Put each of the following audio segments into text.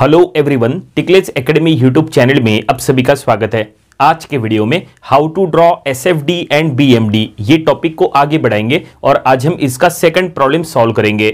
Hello everyone टिकलेज academy YouTube channel में आप सभी का स्वागत है आज के वीडियो में how to draw S F D and B M D ये टॉपिक को आगे बढ़ाएंगे और आज हम इसका सेकंड प्रॉब्लम सॉल्व करेंगे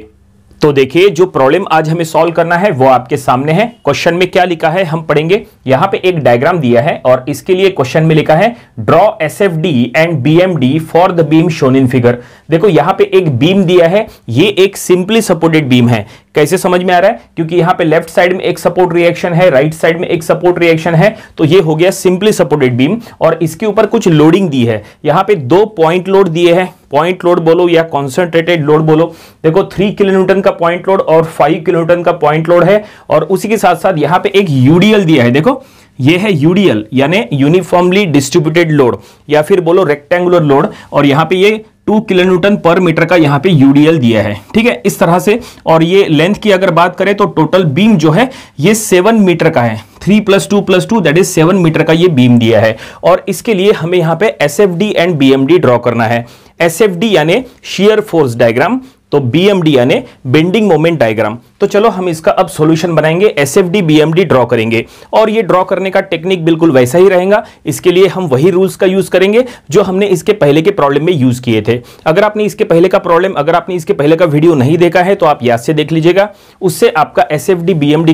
तो देखिए जो प्रॉब्लम आज हमें सॉल्व करना है वो आपके सामने है क्वेश्चन में क्या लिखा है हम पढ़ेंगे यहां पे एक डायग्राम दिया है और इसके लिए क्वेश्चन में लिखा है draw S F D and B M D for the beam shown in figure देखो यहां पे एक बीम दिया है ये एक सिंपली सपोर्टेड बीम है कैसे समझ में आ रहा है क्योंकि यहां पे लेफ्ट साइड में एक सपोर्ट रिएक्शन है राइट right साइड में एक सपोर्ट रिएक्शन है तो ये हो गया सिंपली सपोर्टेड बीम और इसके ऊपर कुछ लोडिंग दी है यहां पे दो पॉइंट लोड दिए हैं पॉइंट लोड बोलो या कॉन्सेंट्रेटेड लोड बोलो देखो थ्री किलोन्यूटन का पॉइंट लोड और फाइव किलोन्यूटन का पॉइंट लोड है और उसी के साथ साथ यहाँ पे एक यूडीएल दिया है देखो ये है यूडीएल यानी यूनिफॉर्मली डिस्ट्रीब्यूटेड लोड या फिर बोलो रेक्टेंगुलर लोड और यहाँ पे ये टू किलोन्यूटन पर मीटर का यहाँ पे यूडीएल दिया है ठीक है इस तरह से और ये लेंथ की अगर बात करें तो टोटल बीम जो है ये सेवन मीटर का है three plus two plus two that is seven metre का ये बीम दिया है और इसके लिए हमें यहाँ पे एस एंड बी ड्रॉ करना है एस यानी शियर फोर्स डायग्राम तो बीएमडी यानी बेंडिंग मोमेंट डायग्राम तो चलो हम इसका अब सोल्यूशन बनाएंगे एस एफ ड्रॉ करेंगे और ये ड्रॉ करने का टेक्निक बिल्कुल वैसा ही रहेगा इसके लिए हम वही रूल्स का यूज़ करेंगे जो हमने इसके पहले के प्रॉब्लम में यूज़ किए थे अगर आपने इसके पहले का प्रॉब्लम अगर आपने इसके पहले का वीडियो नहीं देखा है तो आप याद से देख लीजिएगा उससे आपका एस एफ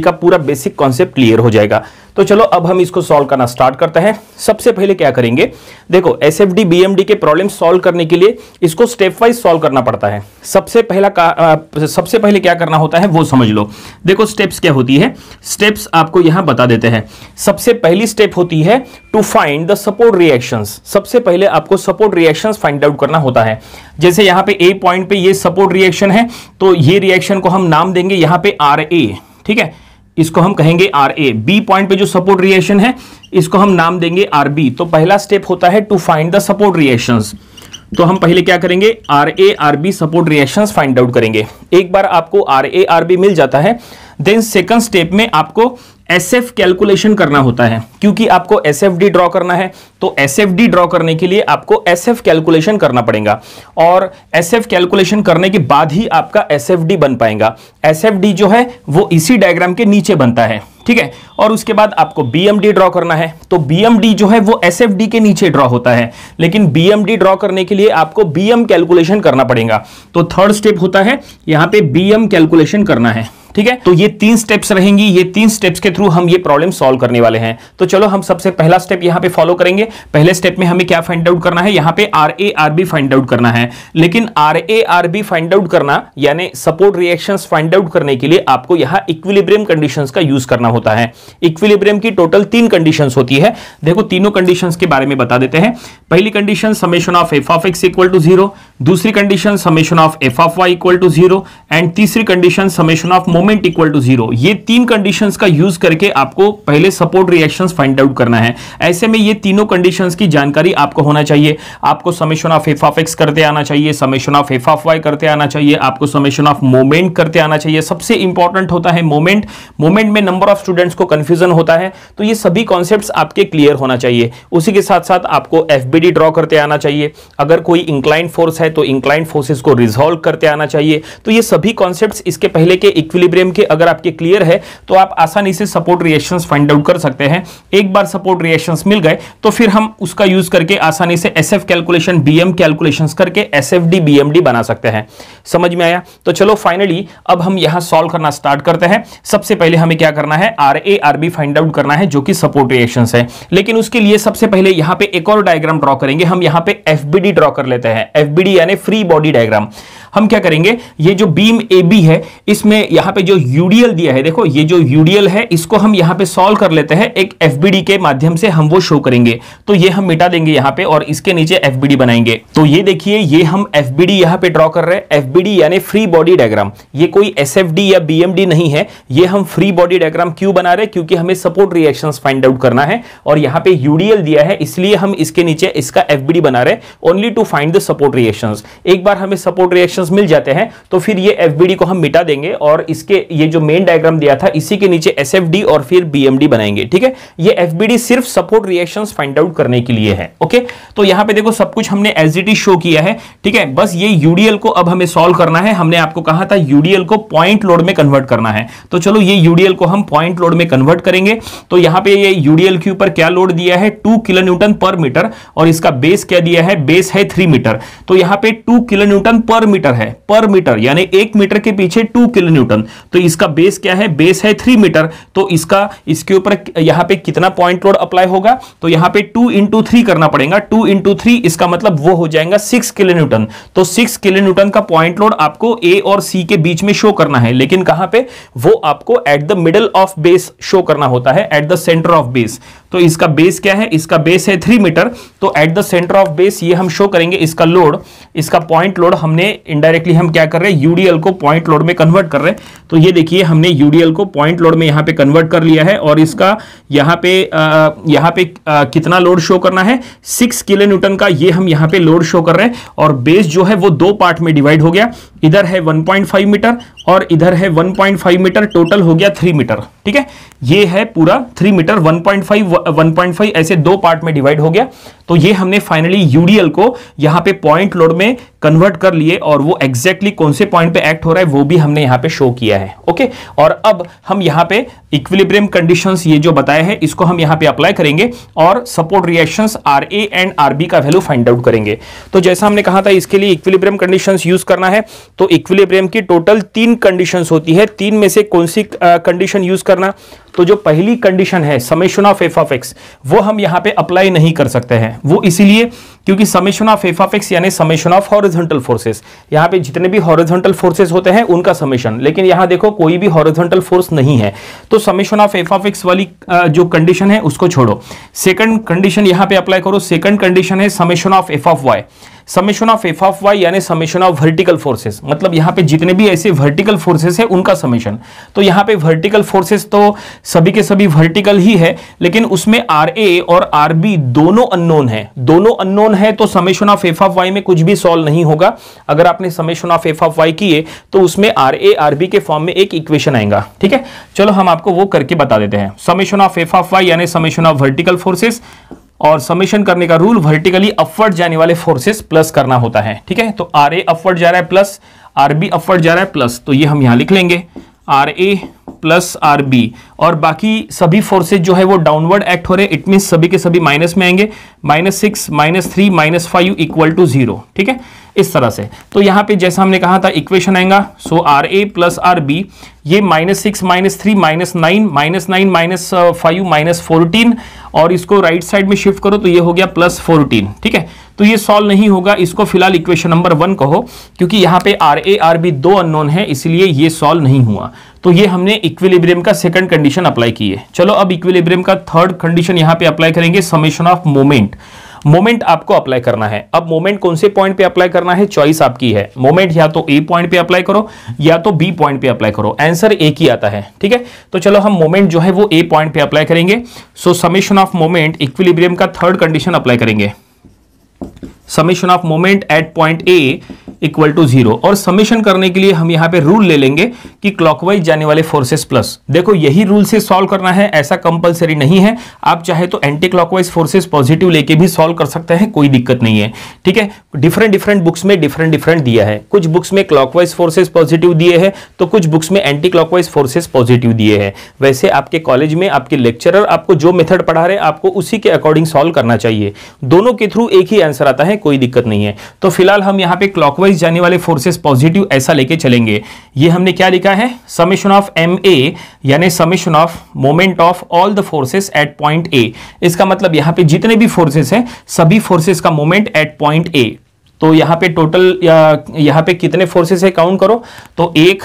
का पूरा बेसिक कॉन्सेप्ट क्लियर हो जाएगा तो चलो अब हम इसको सॉल्व करना स्टार्ट करते हैं सबसे पहले क्या करेंगे देखो S F D B M D के प्रॉब्लम सॉल्व करने के लिए इसको स्टेप वाइज सॉल्व करना पड़ता है सबसे पहला सबसे पहले क्या करना होता है वो समझ लो देखो स्टेप्स क्या होती है स्टेप्स आपको यहां बता देते हैं सबसे पहली स्टेप होती है to find the support reactions सबसे पहले आपको सपोर्ट रिएक्शंस फाइंड आउट करना होता है जैसे यहां पे ए पॉइंट पे ये सपोर्ट रिएक्शन है तो ये रिएक्शन को हम नाम देंगे यहां पे आर ए ठीक है इसको हम कहेंगे आर ए बी पॉइंट पे जो सपोर्ट रिएक्शन है इसको हम नाम देंगे आर बी तो पहला स्टेप होता है to find the support reactions तो हम पहले क्या करेंगे R A R B support reaction find out करेंगे एक बार आपको आर ए आर बी मिल जाता है देन सेकंड स्टेप में आपको एस एफ कैलकुलेशन करना होता है क्योंकि आपको एस एफ डी ड्रॉ करना है तो एस एफ डी ड्रॉ करने के लिए आपको एस एफ कैलकुलेशन करना पड़ेगा और एस एफ कैलकुलेशन करने के बाद ही आपका एस एफ डी बन पाएगा एस एफ डी जो है वो इसी डायग्राम के नीचे बनता है ठीक है और उसके बाद आपको बीएमडी ड्रॉ करना है तो बीएमडी जो है वो एसएफडी के नीचे ड्रॉ होता है लेकिन बीएमडी ड्रॉ करने के लिए आपको बीएम कैलकुलेशन करना पड़ेगा तो थर्ड स्टेप होता है यहां पे बीएम कैलकुलेशन करना है ठीक है तो ये तीन स्टेप्स रहेंगी ये तीन स्टेप्स के थ्रू थ्रू हम ये प्रॉब्लम सॉल्व करने वाले हैं तो चलो हम सबसे पहला स्टेप यहां पे फॉलो करेंगे पहले स्टेप में हमें क्या फाइंड आउट करना है यहां पे R A R B find out करना है लेकिन R A R B find out करना यानी सपोर्ट रिएक्शन फाइंड आउट करने के लिए आपको यहां इक्विलिब्रियम कंडीशन का यूज करना होता है इक्विलिब्रियम की टोटल तीन कंडीशन होती है देखो तीनों कंडीशन के बारे में बता देते हैं पहली condition summation of F of X equal to zero दूसरी condition summation of F of Y equal to zero and तीसरी condition summation of moment equal to zero ये तीन कंडीशन का यूज करके आपको पहले सपोर्ट रिएक्शन फाइंड आउट करना है ऐसे में ये तीनों कंडीशन की जानकारी आपको होना चाहिए आपको summation of F of X करते आना चाहिए summation of F of Y करते आना चाहिए आपको समेशन ऑफ मोमेंट करते आना चाहिए सबसे इंपॉर्टेंट होता है मोमेंट मोमेंट में नंबर ऑफ स्टूडेंट्स को कंफ्यूजन होता है तो ये सभी कॉन्सेप्ट आपके क्लियर होना चाहिए उसी के साथ साथ आपको एफ ड्रॉ करते आना चाहिए अगर कोई इंक्लाइन फोर्स है हैं तो इंक्लाइन फोर्सेस को रिजोल्व करते आना चाहिए तो ये सभी कॉन्सेप्ट इसके पहले के इक्विलिब्रियम के अगर आपके क्लियर है तो आप आसानी से सपोर्ट रिएक्शन फाइंड आउट कर सकते हैं एक बार सपोर्ट रिएक्शन मिल गए तो फिर हम उसका यूज करके आसानी से S F calculation B calculation करके एस एफ बना सकते हैं समझ में आया तो चलो फाइनली अब हम यहां सॉल्व करना स्टार्ट करते हैं सबसे पहले हमें क्या करना है R A R B find out करना है जो कि सपोर्ट रिएक्शन है लेकिन उसके लिए सबसे पहले यहां पे एक और डायग्राम ड्रॉ करेंगे हम यहां पे एफ ड्रॉ कर लेते हैं एफ यानी फ्री बॉडी डायग्राम हम क्या करेंगे ये जो बीम ए बी है इसमें यहां पे जो यूडीएल दिया है देखो ये जो यूडीएल है इसको हम यहां पे सॉल्व कर लेते हैं एक एफबीडी के माध्यम से हम वो शो करेंगे तो ये हम मिटा देंगे यहां पे और इसके नीचे एफबीडी बनाएंगे तो ये देखिए ये हम एफबीडी यहां पे ड्रॉ कर रहे हैं एफबीडी यानी फ्री बॉडी डायग्राम ये कोई डी या बीएमडी नहीं है ये हम फ्री बॉडी डायग्राम क्यों बना रहे क्योंकि हमें सपोर्ट रिएक्शन फाइंड आउट करना है और यहां पर यूडीएल दिया है इसलिए हम इसके नीचे इसका एफबीडी बना रहे only to find the support reaction एक बार हमें सपोर्ट रिएक्शन ऑप्शंस मिल जाते हैं तो फिर ये एफबीडी को हम मिटा देंगे और इसके ये जो मेन डायग्राम दिया था इसी के नीचे एसएफडी और फिर बीएमडी बनाएंगे ठीक है ये एफबीडी सिर्फ सपोर्ट रिएक्शंस फाइंड आउट करने के लिए है ओके तो यहां पे देखो सब कुछ हमने एज इट इज शो किया है ठीक है बस ये यूडीएल को अब हमें सॉल्व करना है हमने आपको कहा था यूडीएल को पॉइंट लोड में कन्वर्ट करना है तो चलो ये यूडीएल को हम पॉइंट लोड में कन्वर्ट करेंगे तो यहां पे ये यूडीएल के ऊपर क्या लोड दिया है two kilo newton per metre और इसका बेस क्या दिया है बेस है थ्री मीटर तो यहां पे two kilo newton per metre metre है पर मीटर यानी एक मीटर के पीछे टू किलो न्यूटन तो इसका बेस क्या है बेस है थ्री मीटर तो इसका इसके ऊपर यहां पे कितना पॉइंट लोड अप्लाई होगा तो यहां पे टू इंटू थ्री करना पड़ेगा टू इंटू थ्री इसका मतलब वो हो जाएगा सिक्स किलो न्यूटन तो सिक्स किलो न्यूटन का पॉइंट लोड आपको ए और सी के बीच में शो करना है लेकिन कहां पर वो आपको at the middle of base show करना होता है at the centre of base तो इसका बेस क्या है इसका बेस है थ्री मीटर तो at the centre of base ये हम शो करेंगे इसका लोड इसका पॉइंट लोड हमने इनडायरेक्टली हम क्या कर रहे हैं यूडीएल को पॉइंट लोड में कन्वर्ट कर रहे हैं तो ये देखिए हमने यूडीएल को पॉइंट लोड में यहाँ पे कन्वर्ट कर लिया है और इसका यहाँ पे आ, यहाँ पे आ, कितना लोड शो करना है सिक्स किलो न्यूटन का ये हम यहाँ पे लोड शो कर रहे हैं और बेस जो है वो दो पार्ट में डिवाइड हो गया इधर है वन मीटर और इधर है वन मीटर टोटल हो गया थ्री मीटर ठीक है ये है पूरा थ्री मीटर वन 1.5 ऐसे दो पार्ट में डिवाइड हो गया तो ये हमने फाइनली यूडीएल को यहां पे पॉइंट लोड में कन्वर्ट कर लिए और वो एग्जैक्टली exactly कौन से पॉइंट पे एक्ट हो रहा है वो भी हमने यहां पे शो किया है ओके और अब हम यहां पे इक्विलिब्रियम कंडीशंस ये जो बताए हैं इसको हम यहां पे अप्लाई करेंगे और support reactions R A and R B का वैल्यू फाइंड आउट करेंगे तो जैसा हमने कहा था इसके लिए इक्विलिब्रियम कंडीशन यूज करना है तो इक्विलिब्रियम की टोटल तीन कंडीशन होती है तीन में से कौन सी कंडीशन यूज करना तो जो पहली कंडीशन है summation of F of X वो हम यहाँ पे अप्लाई नहीं कर सकते हैं वो इसीलिए क्योंकि summation of F of X यानी समेशन ऑफ हॉरिजेंटल फोर्सेस यहाँ पे जितने भी हॉरिजेंटल फोर्सेस होते हैं उनका समेशन लेकिन यहाँ देखो कोई भी हॉरिजेंटल फोर्स नहीं है तो summation of F of X वाली जो कंडीशन है उसको छोड़ो सेकंड कंडीशन यहाँ पे अप्लाई करो सेकंड कंडीशन है summation of F of Y summation of F of Y यानी समेशन ऑफ वर्टिकल फोर्सेस मतलब यहाँ पे जितने भी ऐसे वर्टिकल फोर्सेस है उनका समेशन तो यहाँ पे वर्टिकल फोर्सेस तो सभी के सभी वर्टिकल ही है लेकिन उसमें आर ए और आर बी दोनों अननोन है दोनों अननोन है तो summation of F of Y में कुछ भी सॉल्व नहीं होगा अगर आपने summation of F of Y किए तो उसमें आर ए आर बी के फॉर्म में एक इक्वेशन आएगा ठीक है चलो हम आपको वो करके बता देते हैं summation of F of Y यानी समेशन ऑफ वर्टिकल फोर्सेस और समेशन करने का रूल वर्टिकली अपवर्ड जाने वाले फोर्सेस प्लस करना होता है ठीक है तो आर ए अपवर्ड जा रहा है प्लस आर बी अपवर्ड जा रहा है प्लस तो ये हम यहां लिख लेंगे R A plus R B और बाकी सभी फोर्सेज जो है वो डाउनवर्ड एक्ट हो रहे हैं इट मीन सभी के सभी माइनस में आएंगे minus six minus three minus five equal to zero ठीक है इस तरह से तो यहां पे जैसा हमने कहा था इक्वेशन आएगा so R A plus R B ये minus six minus three minus nine minus nine minus five minus fourteen और इसको राइट right साइड में शिफ्ट करो तो ये हो गया प्लस फोर्टीन ठीक है तो ये सॉल्व नहीं होगा इसको फिलहाल इक्वेशन नंबर वन कहो क्योंकि यहां पे आर ए आर बी दो अननोन है इसलिए ये सॉल्व नहीं हुआ तो ये हमने इक्विलिब्रियम का सेकंड कंडीशन अप्लाई की है चलो अब इक्विलिब्रियम का थर्ड कंडीशन यहाँ पे अप्लाई करेंगे समेशन ऑफ मोमेंट मोमेंट आपको अप्लाई करना है अब मोमेंट कौन से पॉइंट पे अप्लाई करना है चॉइस आपकी है मोमेंट या तो ए पॉइंट पे अप्लाई करो या तो बी पॉइंट पे अप्लाई करो आंसर एक ही आता है ठीक है तो चलो हम मोमेंट जो है वो ए पॉइंट पे अप्लाई करेंगे so summation of moment equilibrium का थर्ड कंडीशन अप्लाई करेंगे summation of moment at point A equal to zero और समेशन करने के लिए हम यहाँ पे रूल ले लेंगे कि क्लॉकवाइज जाने वाले फोर्सेस प्लस देखो यही रूल से सॉल्व करना है ऐसा कंपलसरी नहीं है आप चाहे तो एंटी क्लॉकवाइज फोर्सेस पॉजिटिव लेके भी सॉल्व कर सकते हैं कोई दिक्कत नहीं है ठीक है डिफरेंट डिफरेंट बुक्स में डिफरेंट डिफरेंट दिया है कुछ बुक्स में क्लॉकवाइज फोर्सेस पॉजिटिव दिए हैं तो कुछ बुक्स में एंटी क्लॉकवाइज फोर्सेस पॉजिटिव दिए हैं वैसे आपके कॉलेज में आपके लेक्चरर आपको जो मेथड पढ़ा रहे आपको उसी के अकॉर्डिंग सॉल्व करना चाहिए दोनों के थ्रू एक ही आंसर आता है कोई दिक्कत नहीं है तो फिलहाल हम यहाँ पे क्लॉकवाइज जाने वाले फोर्सेस पॉजिटिव ऐसा लेके चलेंगे ये हमने क्या लिखा है समिशन ऑफ एम ए यानी summation of moment of all the forces at point A इसका मतलब यहाँ पे जितने भी फोर्सेस हैं सभी फोर्सेस का मोमेंट एट पॉइंट ए तो यहाँ पे टोटल यहाँ पे कितने फोर्सेस है काउंट करो तो एक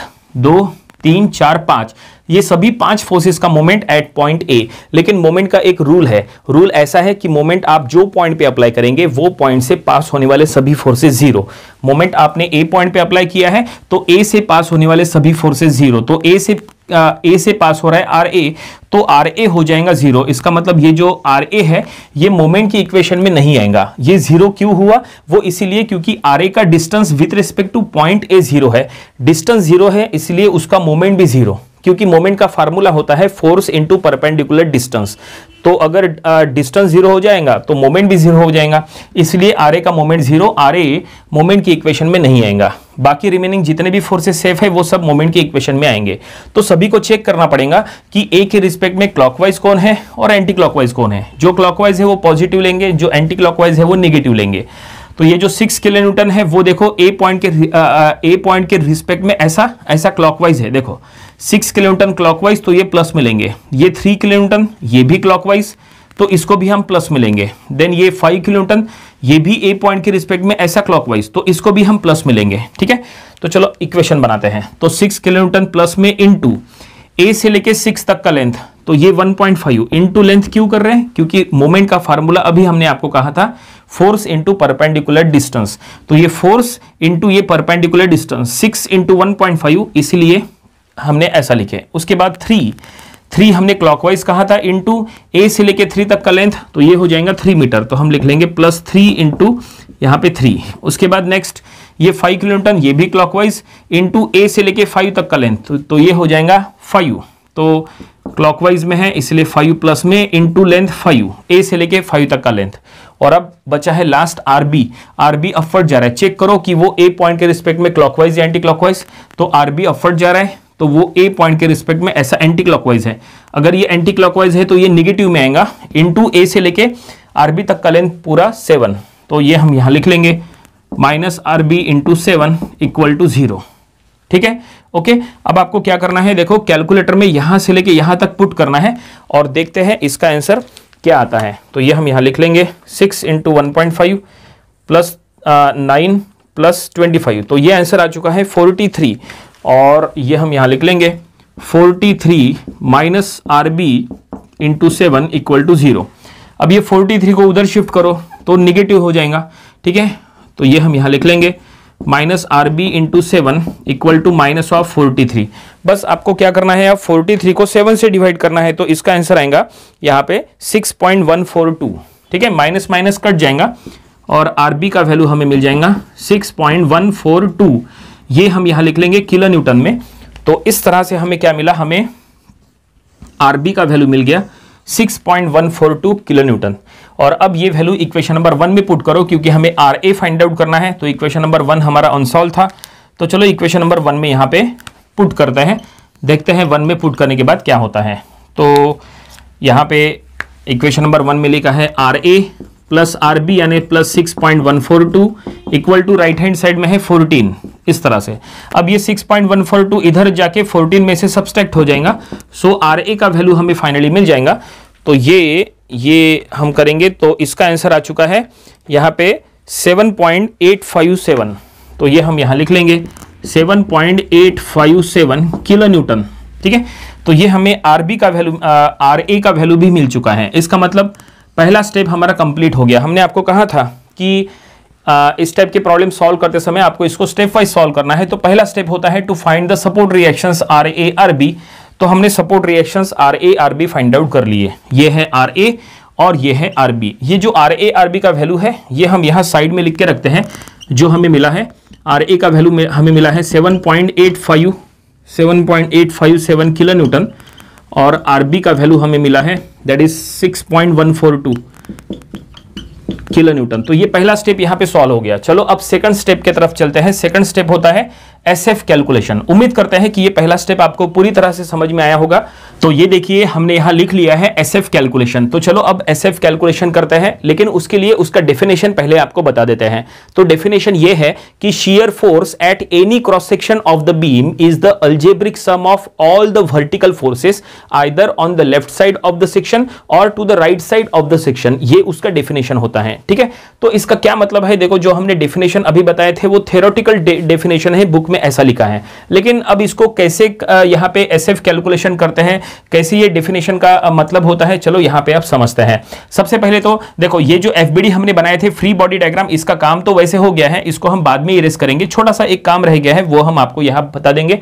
दो तीन चार पांच ये सभी पांच फोर्सेस का मोमेंट एट पॉइंट ए लेकिन मोमेंट का एक रूल है रूल ऐसा है कि मोमेंट आप जो पॉइंट पे अप्लाई करेंगे वो पॉइंट से पास होने वाले सभी फोर्सेस जीरो मोमेंट आपने ए पॉइंट पे अप्लाई किया है तो ए से पास होने वाले सभी फोर्सेस जीरो तो ए से ए से पास हो रहा है आर ए तो आर ए हो जाएगा जीरो इसका मतलब ये जो आर ए है ये मोमेंट की इक्वेशन में नहीं आएगा ये जीरो क्यों हुआ वो इसीलिए क्योंकि आर ए का distance with respect to point A zero है डिस्टेंस जीरो है इसलिए उसका मोमेंट भी जीरो क्योंकि मोमेंट का फार्मूला होता है फोर्स इंटू परपेंडिकुलर डिस्टेंस तो अगर डिस्टेंस जीरो हो जाएगा तो मोमेंट भी जीरो हो जाएगा इसलिए आर ए का moment zero R A moment की इक्वेशन में नहीं आएगा बाकी रिमेनिंग जितने भी फोर्सेस सेफ है वो सब मोमेंट की इक्वेशन में आएंगे तो सभी को चेक करना पड़ेगा कि ए के रिस्पेक्ट में क्लॉकवाइज कौन है और एंटी क्लॉकवाइज कौन है जो क्लॉकवाइज है वो पॉजिटिव लेंगे जो एंटी क्लॉकवाइज है वो निगेटिव लेंगे तो ये जो सिक्स किलो न्यूटन है वो देखो ए पॉइंट के ए पॉइंट के रिस्पेक्ट में ऐसा ऐसा क्लॉकवाइज है देखो सिक्स किलो न्यूटन क्लॉकवाइज तो ये प्लस में लेंगे ये थ्री किलो न्यूटन ये भी क्लॉकवाइज तो इसको भी हम प्लस में लेंगे देन ये फाइव किलो न्यूटन ये भी ए पॉइंट के रिस्पेक्ट में ऐसा क्लॉकवाइज तो इसको भी हम प्लस मिलेंगे ठीक है तो चलो इक्वेशन बनाते हैं तो सिक्स किलोमीटर प्लस में इन टू ए से लेके सिक्स तक का लेंथ तो ये 1.5 पॉइंट फाइव इंटू लेंथ क्यों कर रहे हैं क्योंकि मोमेंट का फार्मूला अभी हमने आपको कहा था फोर्स इंटू परपेंडिकुलर डिस्टेंस तो ये फोर्स इंटू ये perpendicular distance six into one point five इसीलिए हमने ऐसा लिखे उसके बाद थ्री थ्री हमने क्लॉकवाइज कहा था टू ए से लेके थ्री तक का लेंथ तो ये हो जाएगा थ्री मीटर तो हम लिख लेंगे प्लस थ्री इंटू यहाँ पे थ्री उसके बाद नेक्स्ट ये फाइव किलोमीटर ये भी क्लॉकवाइज इंटू ए से लेके फाइव तक का लेंथ तो, तो ये हो जाएगा फाइव तो क्लॉकवाइज में है इसलिए फाइव प्लस में इंटू लेंथ फाइव ए से लेके फाइव तक का लेंथ और अब बचा है लास्ट आरबी आरबी अफर्ट जा रहा है चेक करो कि वो ए पॉइंट के रिस्पेक्ट में क्लॉकवाइज या एंटी क्लॉकवाइज तो आरबी अफर्ट जा रहा है तो वो ए पॉइंट के रिस्पेक्ट में ऐसा एंटी क्लॉकवाइज है अगर ये एंटी क्लॉकवाइज है तो ये निगेटिव में आएगा इंटू ए से लेके आरबी तक का लेंथ पूरा सेवन तो ये हम यहां लिख लेंगे minus R B into seven equal to zero ठीक है ओके अब आपको क्या करना है देखो कैलकुलेटर में यहां से लेके यहां तक पुट करना है और देखते हैं इसका आंसर क्या आता है तो ये हम यहाँ लिख लेंगे six into one point five plus nine plus twenty five तो ये आंसर आ चुका है फोर्टी थ्री और ये हम यहां लिख लेंगे 43 three minus R B into seven equal to zero अब ये 43 को उधर शिफ्ट करो तो निगेटिव हो जाएगा ठीक है तो ये हम यहां लिख लेंगे minus R B into seven equal to minus of forty three बस आपको क्या करना है आप फोर्टी थ्री को सेवन से डिवाइड करना है तो इसका आंसर आएगा यहाँ पे six point one four two ठीक है माइनस माइनस कट जाएगा और आर बी का वैल्यू हमें मिल जाएगा six point one four two ये हम यहां लिख लेंगे किलो न्यूटन में तो इस तरह से हमें क्या मिला हमें आरबी का वैल्यू मिल गया 6.142 किलो न्यूटन और अब ये वैल्यू इक्वेशन नंबर वन में पुट करो क्योंकि हमें आर ए फाइंड आउट करना है तो इक्वेशन नंबर वन हमारा अनसॉल्व था तो चलो इक्वेशन नंबर वन में यहाँ पे पुट करते हैं देखते हैं वन में पुट करने के बाद क्या होता है तो यहाँ पे इक्वेशन नंबर वन में लिखा है R A plus R B यानी plus six point one four two equal to right hand side में है फोर्टीन इस तरह से अब ये 6.142 इधर जाके 14 में से सब्सट्रैक्ट हो जाएगा सो आर ए का वैल्यू हमें फाइनली मिल जाएगा तो ये ये हम करेंगे तो इसका आंसर आ चुका है यहाँ पे 7.857 तो ये हम यहाँ लिख लेंगे 7.857 किलो न्यूटन ठीक है तो ये हमें आर बी का वैल्यू आर ए का वैल्यू भी मिल चुका है इसका मतलब पहला स्टेप हमारा कंप्लीट हो गया हमने आपको कहा था कि आ, इस टाइप की प्रॉब्लम सॉल्व करते समय आपको इसको स्टेप वाइज सॉल्व करना है तो पहला स्टेप होता है to find the support reactions R A R B तो हमने support reactions R A R B find out कर लिए ये है आर ए और ये है आर बी ये जो आर ए आर बी का वैल्यू है ये हम यहाँ साइड में लिख के रखते हैं जो हमें मिला है आर ए का वैल्यू हमें मिला है seven point eight five seven point eight five seven kilo newton और आर बी का वैल्यू हमें मिला है that is six point one four two kilo newton तो ये पहला स्टेप यहां पे सॉल्व हो गया चलो अब सेकंड स्टेप की तरफ चलते हैं सेकंड स्टेप होता है एस एफ कैलकुलेशन उम्मीद करते हैं कि ये पहला स्टेप आपको पूरी तरह से समझ में आया होगा तो ये देखिए हमने यहां लिख लिया है एस एफ कैलकुलेशन तो चलो अब एस एफ कैलकुलेशन करते हैं लेकिन उसके लिए उसका डेफिनेशन पहले आपको बता देते हैं तो डेफिनेशन ये है कि shear force at any cross section of the beam is the algebraic sum of all the vertical forces either on the left side of the section और to the right side of the section ये उसका definition होता है ठीक है तो इसका क्या मतलब है देखो जो हमने डेफिनेशन अभी बताए थे वो थेरोटिकल डेफिनेशन है बुक में में ऐसा लिखा है लेकिन अब इसको कैसे यहाँ पे एस कैलकुलेशन करते हैं कैसे ये डेफिनेशन का मतलब होता है चलो यहाँ पे आप समझते हैं सबसे पहले तो देखो ये जो एफ हमने बनाए थे फ्री बॉडी डायग्राम इसका काम तो वैसे हो गया है इसको हम बाद में इरेज करेंगे छोटा सा एक काम रह गया है वो हम आपको यहाँ बता देंगे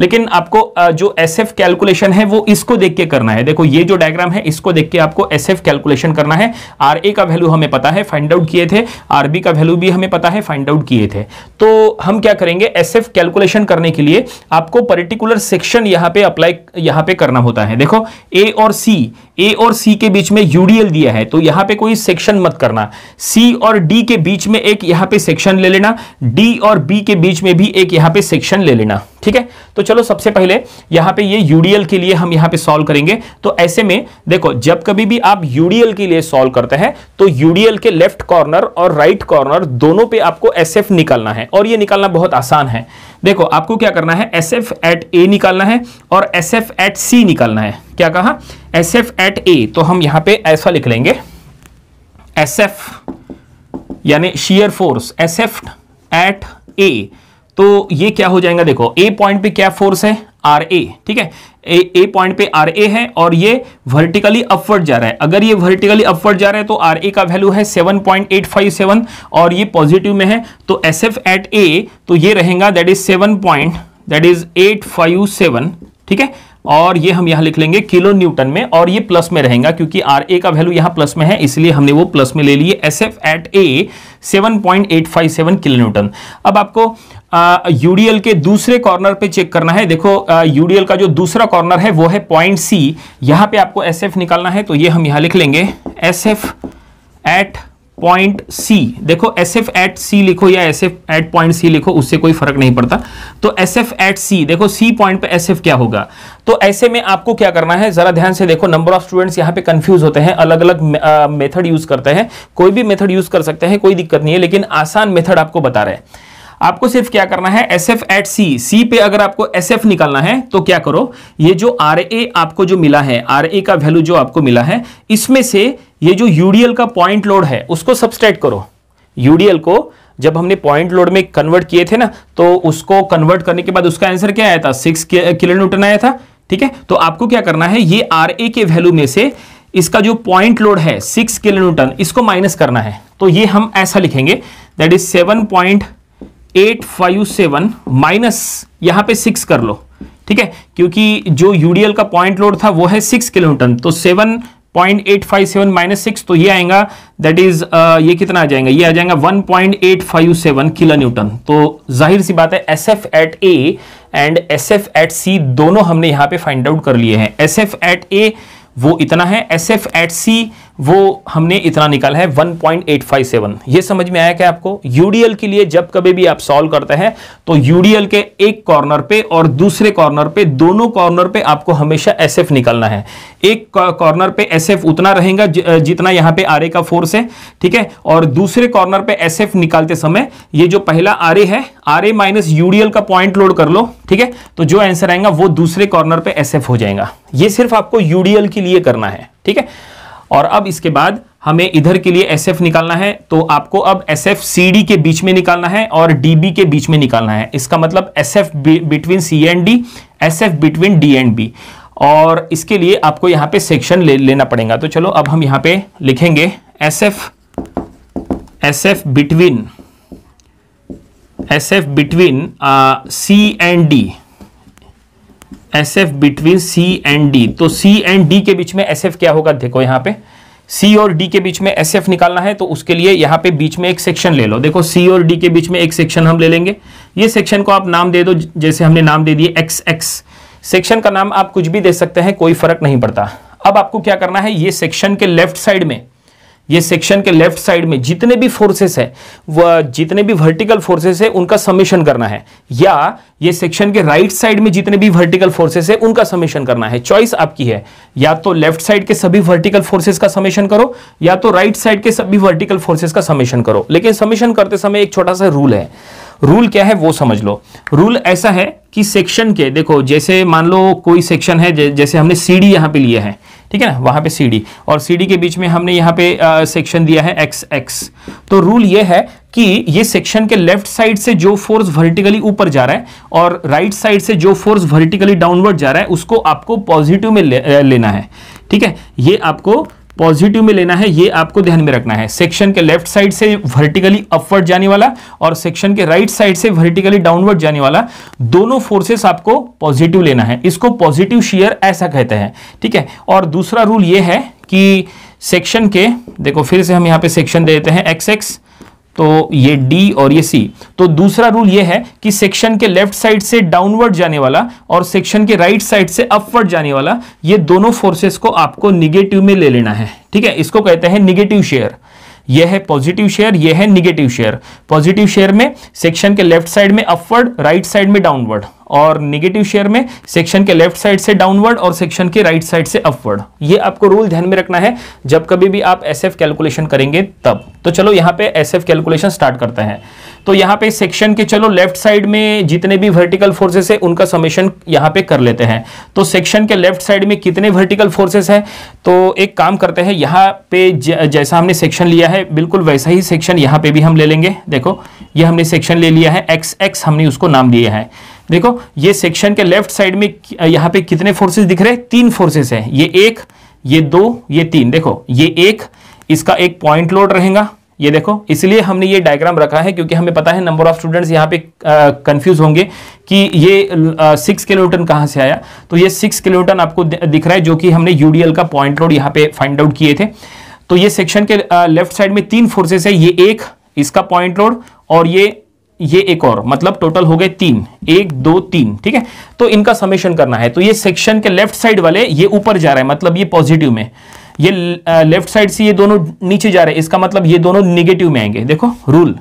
लेकिन आपको जो एस एफ कैलकुलेशन है वो इसको देख के करना है देखो ये जो डायग्राम है इसको देख के आपको एस एफ कैलकुलेशन करना है आर ए का वैल्यू हमें पता है फाइंड आउट किए थे आर बी का वैल्यू भी हमें पता है फाइंड आउट किए थे तो हम क्या करेंगे एस एफ कैलकुलेशन करने के लिए आपको पर्टिकुलर सेक्शन यहाँ पे अप्लाई यहाँ पे करना होता है देखो ए और सी ए और सी के बीच में यूडीएल दिया है तो यहां पे कोई सेक्शन मत करना सी और डी के बीच में एक यहां पे सेक्शन ले लेना डी और बी के बीच में भी एक यहां पे सेक्शन ले लेना ठीक है तो चलो सबसे पहले यहां पे ये यूडीएल के लिए हम यहां पे सॉल्व करेंगे तो ऐसे में देखो जब कभी भी आप यूडीएल के लिए सॉल्व करते हैं तो यूडीएल के लेफ्ट कॉर्नर और राइट कॉर्नर दोनों पे आपको एफ निकालना है और ये निकालना बहुत आसान है देखो आपको क्या करना है एस एफ एट ए निकालना है और एस एफ एट सी निकालना है क्या कहा एस एफ एट ए तो हम यहां पे ऐसा लिख लेंगे एस एफ यानी shear force S F at A तो ये क्या हो जाएगा देखो ए पॉइंट पे क्या फोर्स है आर ए ठीक है ए ए पॉइंट पे आर ए है और ये वर्टिकली अपवर्ड जा रहा है अगर ये वर्टिकली अपवर्ड जा रहा है तो आर ए का वैल्यू है 7.857 और ये पॉजिटिव में है तो एस एफ एट ए तो ये रहेगा दैट इज 7. दैट इज 857 ठीक है और ये हम यहां लिख लेंगे किलो न्यूटन में और ये प्लस में रहेगा क्योंकि आर ए का वैल्यू यहां प्लस में है इसलिए हमने वो प्लस में ले लिए S F at A seven point eight five seven kilo newton अब आपको यूडीएल के दूसरे कॉर्नर पे चेक करना है देखो यूडीएल का जो दूसरा कॉर्नर है वो है पॉइंट सी यहां पे आपको एस एफ निकालना है तो ये हम यहां लिख लेंगे S F at point C देखो एस एफ एट सी लिखो या S F at point C लिखो उससे कोई फर्क नहीं पड़ता तो एस एफ एट सी देखो सी पॉइंट पे एस एफ क्या होगा तो ऐसे में आपको क्या करना है जरा ध्यान से देखो नंबर ऑफ स्टूडेंट्स यहाँ पे कंफ्यूज होते हैं अलग अलग मेथड यूज करते हैं कोई भी मेथड यूज कर सकते हैं कोई दिक्कत नहीं है लेकिन आसान मेथड आपको बता रहे हैं आपको सिर्फ क्या करना है S F at C C पे अगर आपको एस एफ निकालना है तो क्या करो ये जो आर ए आपको जो मिला है आर ए का वैल्यू जो आपको मिला है इसमें से ये जो यूडीएल का पॉइंट लोड है उसको सब्सट्रैक्ट करो यूडीएल को जब हमने पॉइंट लोड में कन्वर्ट किए थे ना तो उसको कन्वर्ट करने के बाद उसका आंसर क्या आया था सिक्स किलो न्यूटन आया था ठीक है तो आपको क्या करना है ये आर ए के वैल्यू में से इसका जो पॉइंट लोड है सिक्स किलो न्यूटन इसको माइनस करना है तो ये हम ऐसा लिखेंगे that is seven point eight five seven minus यहाँ पे सिक्स कर लो ठीक है क्योंकि जो यूडीएल का पॉइंट लोड था वो है सिक्स किलोमीटर तो seven point eight five seven minus six तो ये आएगा दैट इज ये कितना आ जाएगा ये आ जाएगा one point eight five seven kilo newton तो जाहिर सी बात है S F at A and S F at C दोनों हमने यहाँ पे फाइंड आउट कर लिए हैं एस एफ एट ए वो इतना है एस एफ एट सी वो हमने इतना निकाला है 1.857 ये समझ में आया क्या आपको यूडीएल के लिए जब कभी भी आप सॉल्व करते हैं तो यूडीएल के एक कॉर्नर पे और दूसरे कॉर्नर पे दोनों कॉर्नर पे आपको हमेशा एसएफ निकालना है एक कॉर्नर पे एसएफ उतना रहेगा जितना यहां पे आर का फोर्स है ठीक है और दूसरे कॉर्नर पे एफ निकालते समय ये जो पहला आर है आर ए माइनस यूडीएल का पॉइंट लोड कर लो ठीक है तो जो आंसर आएगा वो दूसरे कॉर्नर पे एफ हो जाएगा ये सिर्फ आपको यूडीएल के लिए करना है ठीक है और अब इसके बाद हमें इधर के लिए एसएफ निकालना है तो आपको अब एसएफ सीडी के बीच में निकालना है और डीबी के बीच में निकालना है इसका मतलब S F between C and D S F between D and B और इसके लिए आपको यहां पे सेक्शन ले लेना पड़ेगा तो चलो अब हम यहां पे लिखेंगे S F S F between S F between C and D S F between C and D तो सी एंड डी के बीच में एस एफ क्या होगा देखो यहां पे सी और डी के बीच में एस एफ निकालना है तो उसके लिए यहाँ पे बीच में एक सेक्शन ले लो देखो सी और डी के बीच में एक सेक्शन हम ले लेंगे ये सेक्शन को आप नाम दे दो जैसे हमने नाम दे दिए एक्स एक्स सेक्शन का नाम आप कुछ भी दे सकते हैं कोई फर्क नहीं पड़ता अब आपको क्या करना है ये सेक्शन के लेफ्ट साइड में ये सेक्शन के लेफ्ट साइड में जितने भी फोर्सेस है वह जितने भी वर्टिकल फोर्सेस है उनका समेशन करना है या ये सेक्शन के राइट right साइड में जितने भी वर्टिकल फोर्सेस है उनका समेशन करना है चॉइस आपकी है या तो लेफ्ट साइड के सभी वर्टिकल फोर्सेस का समेशन करो या तो राइट right साइड के सभी वर्टिकल फोर्सेस का समेशन करो लेकिन समेशन करते समय एक छोटा सा रूल है रूल क्या है वो समझ लो रूल ऐसा है कि सेक्शन के देखो जैसे मान लो कोई सेक्शन है जैसे हमने सी डी यहाँ पे लिया है ठीक है ना वहाँ पे सी डी और सी डी के बीच में हमने यहाँ पे सेक्शन दिया है एक्स एक्स तो रूल ये है कि ये सेक्शन के लेफ्ट साइड से जो फोर्स वर्टिकली ऊपर जा रहा है और राइट right साइड से जो फोर्स वर्टिकली डाउनवर्ड जा रहा है उसको आपको पॉजिटिव में ले, लेना है ठीक है ये आपको पॉजिटिव में लेना है ये आपको ध्यान में रखना है सेक्शन के लेफ्ट साइड से वर्टिकली अपवर्ड जाने वाला और सेक्शन के राइट साइड से वर्टिकली डाउनवर्ड जाने वाला दोनों फोर्सेस आपको पॉजिटिव लेना है इसको पॉजिटिव शेयर ऐसा कहते हैं ठीक है और दूसरा रूल ये है कि सेक्शन के देखो फिर से हम यहाँ पे सेक्शन दे देते हैं एक्स एक्स तो ये डी और ये सी तो दूसरा रूल ये है कि सेक्शन के लेफ्ट साइड से डाउनवर्ड जाने वाला और सेक्शन के राइट साइड से अपवर्ड जाने वाला ये दोनों फोर्सेस को आपको निगेटिव में ले लेना है ठीक है इसको कहते हैं निगेटिव शेयर यह है पॉजिटिव शेयर यह है निगेटिव शेयर पॉजिटिव शेयर में सेक्शन के लेफ्ट साइड में अपवर्ड राइट साइड में डाउनवर्ड और निगेटिव शेयर में सेक्शन के लेफ्ट साइड से डाउनवर्ड और सेक्शन के राइट साइड से अपवर्ड ये आपको रूल ध्यान में रखना है जब कभी भी आप एस कैलकुलेशन करेंगे तब तो चलो यहाँ पे एस कैलकुलेशन स्टार्ट करते हैं तो यहाँ पे सेक्शन के चलो लेफ्ट साइड में जितने भी वर्टिकल फोर्सेस है उनका समेशन यहाँ पे कर लेते हैं तो सेक्शन के लेफ्ट साइड में कितने वर्टिकल फोर्सेस है तो एक काम करते हैं यहाँ पे जैसा हमने सेक्शन लिया है बिल्कुल वैसा ही सेक्शन यहाँ पे भी हम ले लेंगे देखो ये हमने सेक्शन ले लिया है एक्स एक्स हमने उसको नाम दिया है देखो ये सेक्शन के लेफ्ट साइड में यहां पे कितने फोर्सेस दिख रहे हैं तीन फोर्सेस हैं ये एक ये दो ये तीन देखो ये एक इसका एक पॉइंट लोड रहेगा ये देखो इसलिए हमने ये डायग्राम रखा है क्योंकि हमें पता है नंबर ऑफ स्टूडेंट्स यहाँ पे कंफ्यूज होंगे कि ये सिक्स किलोमीटर कहाँ से आया तो ये सिक्स किलोमीटर आपको दिख रहा है जो कि हमने यूडीएल का पॉइंट लोड यहाँ पे फाइंड आउट किए थे तो ये सेक्शन के लेफ्ट साइड में तीन फोर्सेस है ये एक इसका पॉइंट लोड और ये ये एक और मतलब टोटल हो गए तीन एक दो तीन ठीक है तो इनका समेशन करना है तो ये सेक्शन के लेफ्ट साइड वाले ये ऊपर जा रहा है मतलब ये पॉजिटिव में ये लेफ्ट साइड से ये दोनों नीचे जा रहे हैं इसका मतलब ये दोनों निगेटिव में आएंगे देखो रूल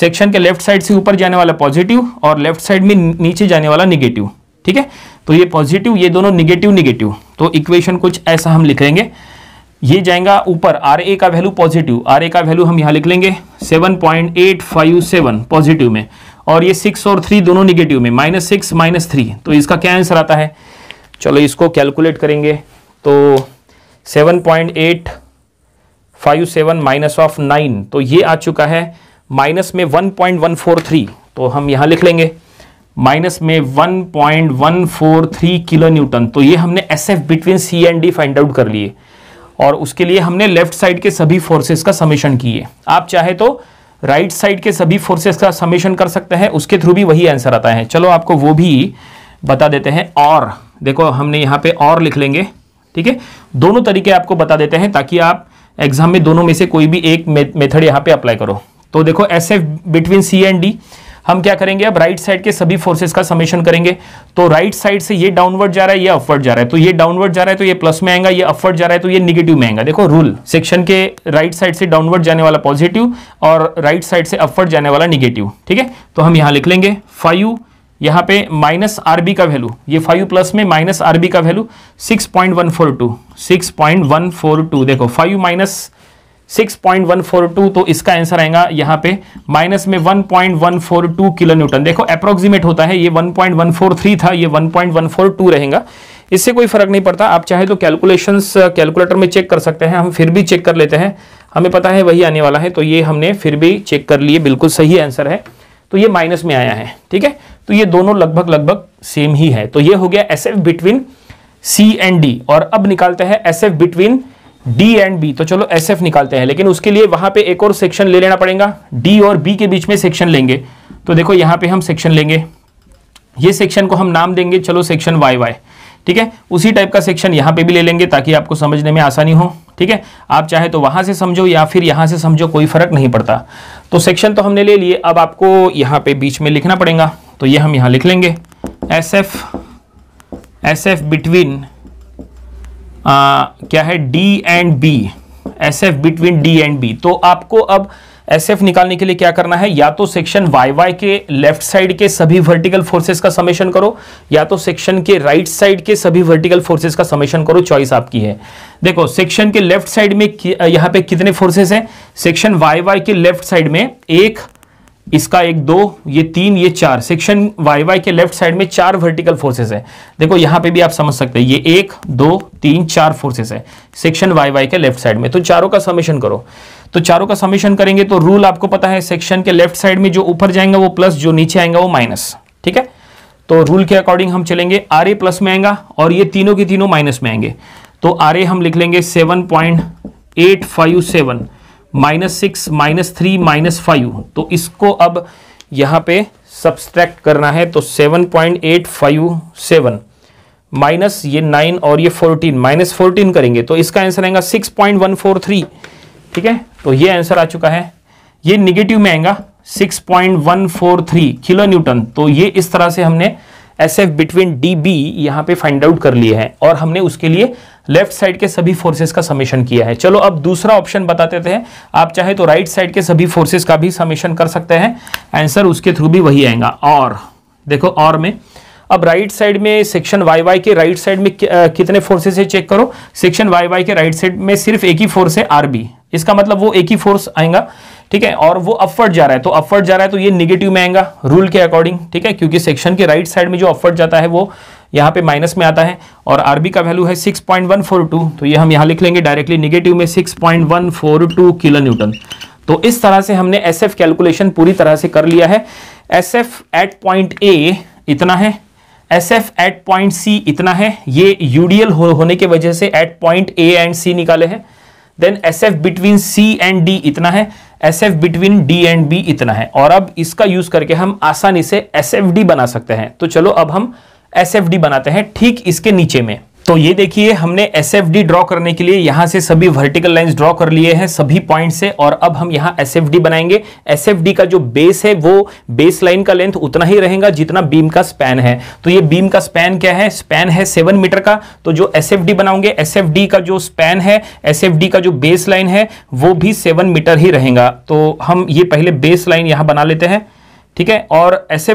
सेक्शन के लेफ्ट साइड से ऊपर जाने वाला पॉजिटिव और लेफ्ट साइड में नीचे जाने वाला निगेटिव ठीक है तो ये पॉजिटिव ये दोनों निगेटिव निगेटिव तो इक्वेशन कुछ ऐसा हम लिखेंगे ये जाएगा ऊपर आर ए का वैल्यू पॉजिटिव आर ए का वैल्यू हम यहाँ लिख लेंगे seven point eight five seven positive में और ये सिक्स और थ्री दोनों निगेटिव में माइनस सिक्स माइनस थ्री तो इसका क्या आंसर आता है चलो इसको कैलकुलेट करेंगे तो seven point eight five seven minus of nine तो ये आ चुका है माइनस में one point one four three तो हम यहाँ लिख लेंगे माइनस में 1.143 किलो न्यूटन तो ये हमने S F between C and D find out कर लिए और उसके लिए हमने लेफ्ट साइड के सभी फोर्सेस का समेशन किए आप चाहे तो राइट right साइड के सभी फोर्सेस का समेशन कर सकते हैं उसके थ्रू भी वही आंसर आता है चलो आपको वो भी बता देते हैं और देखो हमने यहाँ पे और लिख लेंगे ठीक है दोनों तरीके आपको बता देते हैं ताकि आप एग्जाम में दोनों में से कोई भी एक मेथड यहाँ पे अप्लाई करो तो देखो S F between C and D हम क्या करेंगे अब राइट साइड के सभी फोर्सेस का समेशन करेंगे तो राइट साइड से ये डाउनवर्ड जा रहा है ये अपवर्ड जा रहा है तो ये डाउनवर्ड जा रहा है तो ये प्लस में आएगा ये अपवर्ड जा रहा है तो ये निगेटिव में आएगा देखो रूल सेक्शन के राइट साइड से डाउनवर्ड जाने वाला पॉजिटिव और राइट साइड से अपवर्ड जाने वाला निगेटिव ठीक है तो हम यहां लिख लेंगे फाइव यहां पे माइनस आरबी का वैल्यू ये फाइव प्लस में माइनस आरबी का value six point one four two six point one four two देखो फाइव माइनस 6.142 तो इसका आंसर आएगा यहाँ पे माइनस में 1.142 किलो न्यूटन देखो अप्रोक्सीमेट होता है ये 1.143 था ये 1.142 रहेगा इससे कोई फर्क नहीं पड़ता आप चाहे तो कैलकुलेशंस कैलकुलेटर uh, में चेक कर सकते हैं हम फिर भी चेक कर लेते हैं हमें पता है वही आने वाला है तो ये हमने फिर भी चेक कर लिए बिल्कुल सही आंसर है तो ये माइनस में आया है ठीक है तो ये दोनों लगभग लगभग सेम ही है तो ये हो गया S between C and D और अब निकालते हैं S between D and B तो चलो एस एफ निकालते हैं लेकिन उसके लिए वहां पे एक और सेक्शन ले लेना पड़ेगा डी और बी के बीच में सेक्शन लेंगे तो देखो यहां पे हम सेक्शन लेंगे ये सेक्शन को हम नाम देंगे चलो सेक्शन वाई वाई ठीक है उसी टाइप का सेक्शन यहां पे भी ले लेंगे ताकि आपको समझने में आसानी हो ठीक है आप चाहे तो वहां से समझो या फिर यहां से समझो कोई फर्क नहीं पड़ता तो सेक्शन तो हमने ले लिए अब आपको यहां पे बीच में लिखना पड़ेगा तो ये हम यहां लिख लेंगे S F S F between आ, क्या है D and B S F between D and B तो आपको अब एस एफ निकालने के लिए क्या करना है या तो सेक्शन वाई वाई के लेफ्ट साइड के सभी वर्टिकल फोर्सेस का समेशन करो या तो सेक्शन के राइट साइड के सभी वर्टिकल फोर्सेस का समेशन करो चॉइस आपकी है देखो सेक्शन के लेफ्ट साइड में यहाँ पे कितने फोर्सेस हैं सेक्शन वाई वाई के लेफ्ट साइड में एक इसका एक दो ये तीन ये चार सेक्शन वाई वाई के लेफ्ट साइड में चार वर्टिकल फोर्सेस है देखो यहाँ पे भी आप समझ सकते हैं ये एक दो तीन चार फोर्सेस है सेक्शन वाई वाई के लेफ्ट साइड में तो चारों का समेशन करो तो चारों का समेशन करेंगे तो रूल आपको पता है सेक्शन के लेफ्ट साइड में जो ऊपर जाएंगे वो प्लस जो नीचे आएंगे वो माइनस ठीक है तो रूल के अकॉर्डिंग हम चलेंगे आर ए प्लस में आएगा और ये तीनों के तीनों माइनस में आएंगे तो आर ए हम लिख लेंगे seven point eight five seven minus six minus three minus five तो इसको अब यहाँ पे सब्सट्रैक्ट करना है तो seven point eight five seven minus ये नाइन और ये फोर्टीन माइनस फोर्टीन करेंगे तो इसका आंसर आएगा six point one four three ठीक है तो ये आंसर आ चुका है ये निगेटिव में आएगा six point one four three kilo newton तो ये इस तरह से हमने S F between D B यहाँ पे फाइंड आउट कर लिए हैं और हमने उसके लिए लेफ्ट साइड के सभी फोर्सेस का समेशन किया है चलो अब दूसरा ऑप्शन बताते थे आप चाहे तो राइट साइड के सभी फोर्सेस का भी समेशन कर सकते हैं आंसर उसके थ्रू भी वही आएगा और देखो और में अब राइट साइड में सेक्शन वाई वाई के राइट साइड में कितने फोर्सेस है चेक करो सेक्शन वाई वाई के राइट साइड में सिर्फ एक ही फोर्स है आरबी इसका मतलब वो एक ही फोर्स आएगा ठीक है और वो अपवर्ड जा रहा है तो अपवर्ड जा रहा है तो ये निगेटिव में आएगा रूल के अकॉर्डिंग ठीक है क्योंकि सेक्शन के राइट साइड में जो अपवर्ड जाता है वो यहाँ पे माइनस में आता है और आरबी का वैल्यू है 6.142 तो ये हम यहाँ लिख लेंगे डायरेक्टली निगेटिव में 6.142 किलो न्यूटन तो इस तरह से हमने एस एफ कैलकुलेशन पूरी तरह से कर लिया है S F at point A इतना है S F at point C इतना है ये यूडीएल हो, होने की वजह से at point A and C निकाले हैं then S F between C and D इतना है S F between D and B इतना है और अब इसका यूज करके हम आसानी से एस एफ डी बना सकते हैं तो चलो अब हम एस एफ डी बनाते हैं ठीक इसके नीचे में तो ये देखिए हमने एस एफ डी ड्रॉ करने के लिए यहां से सभी वर्टिकल लाइंस ड्रॉ कर लिए हैं सभी पॉइंट से और अब हम यहाँ एस एफ डी बनाएंगे एस एफ डी का जो बेस है वो बेस लाइन का लेंथ उतना ही रहेगा जितना बीम का स्पैन है तो ये बीम का स्पैन क्या है स्पैन है सेवन मीटर का तो जो एस एफ डी बनाओगे एस एफ डी का जो स्पैन है एस एफ डी का जो बेस लाइन है वो भी सेवन मीटर ही रहेगा तो हम ये पहले बेस लाइन यहाँ बना लेते हैं ठीक है और एस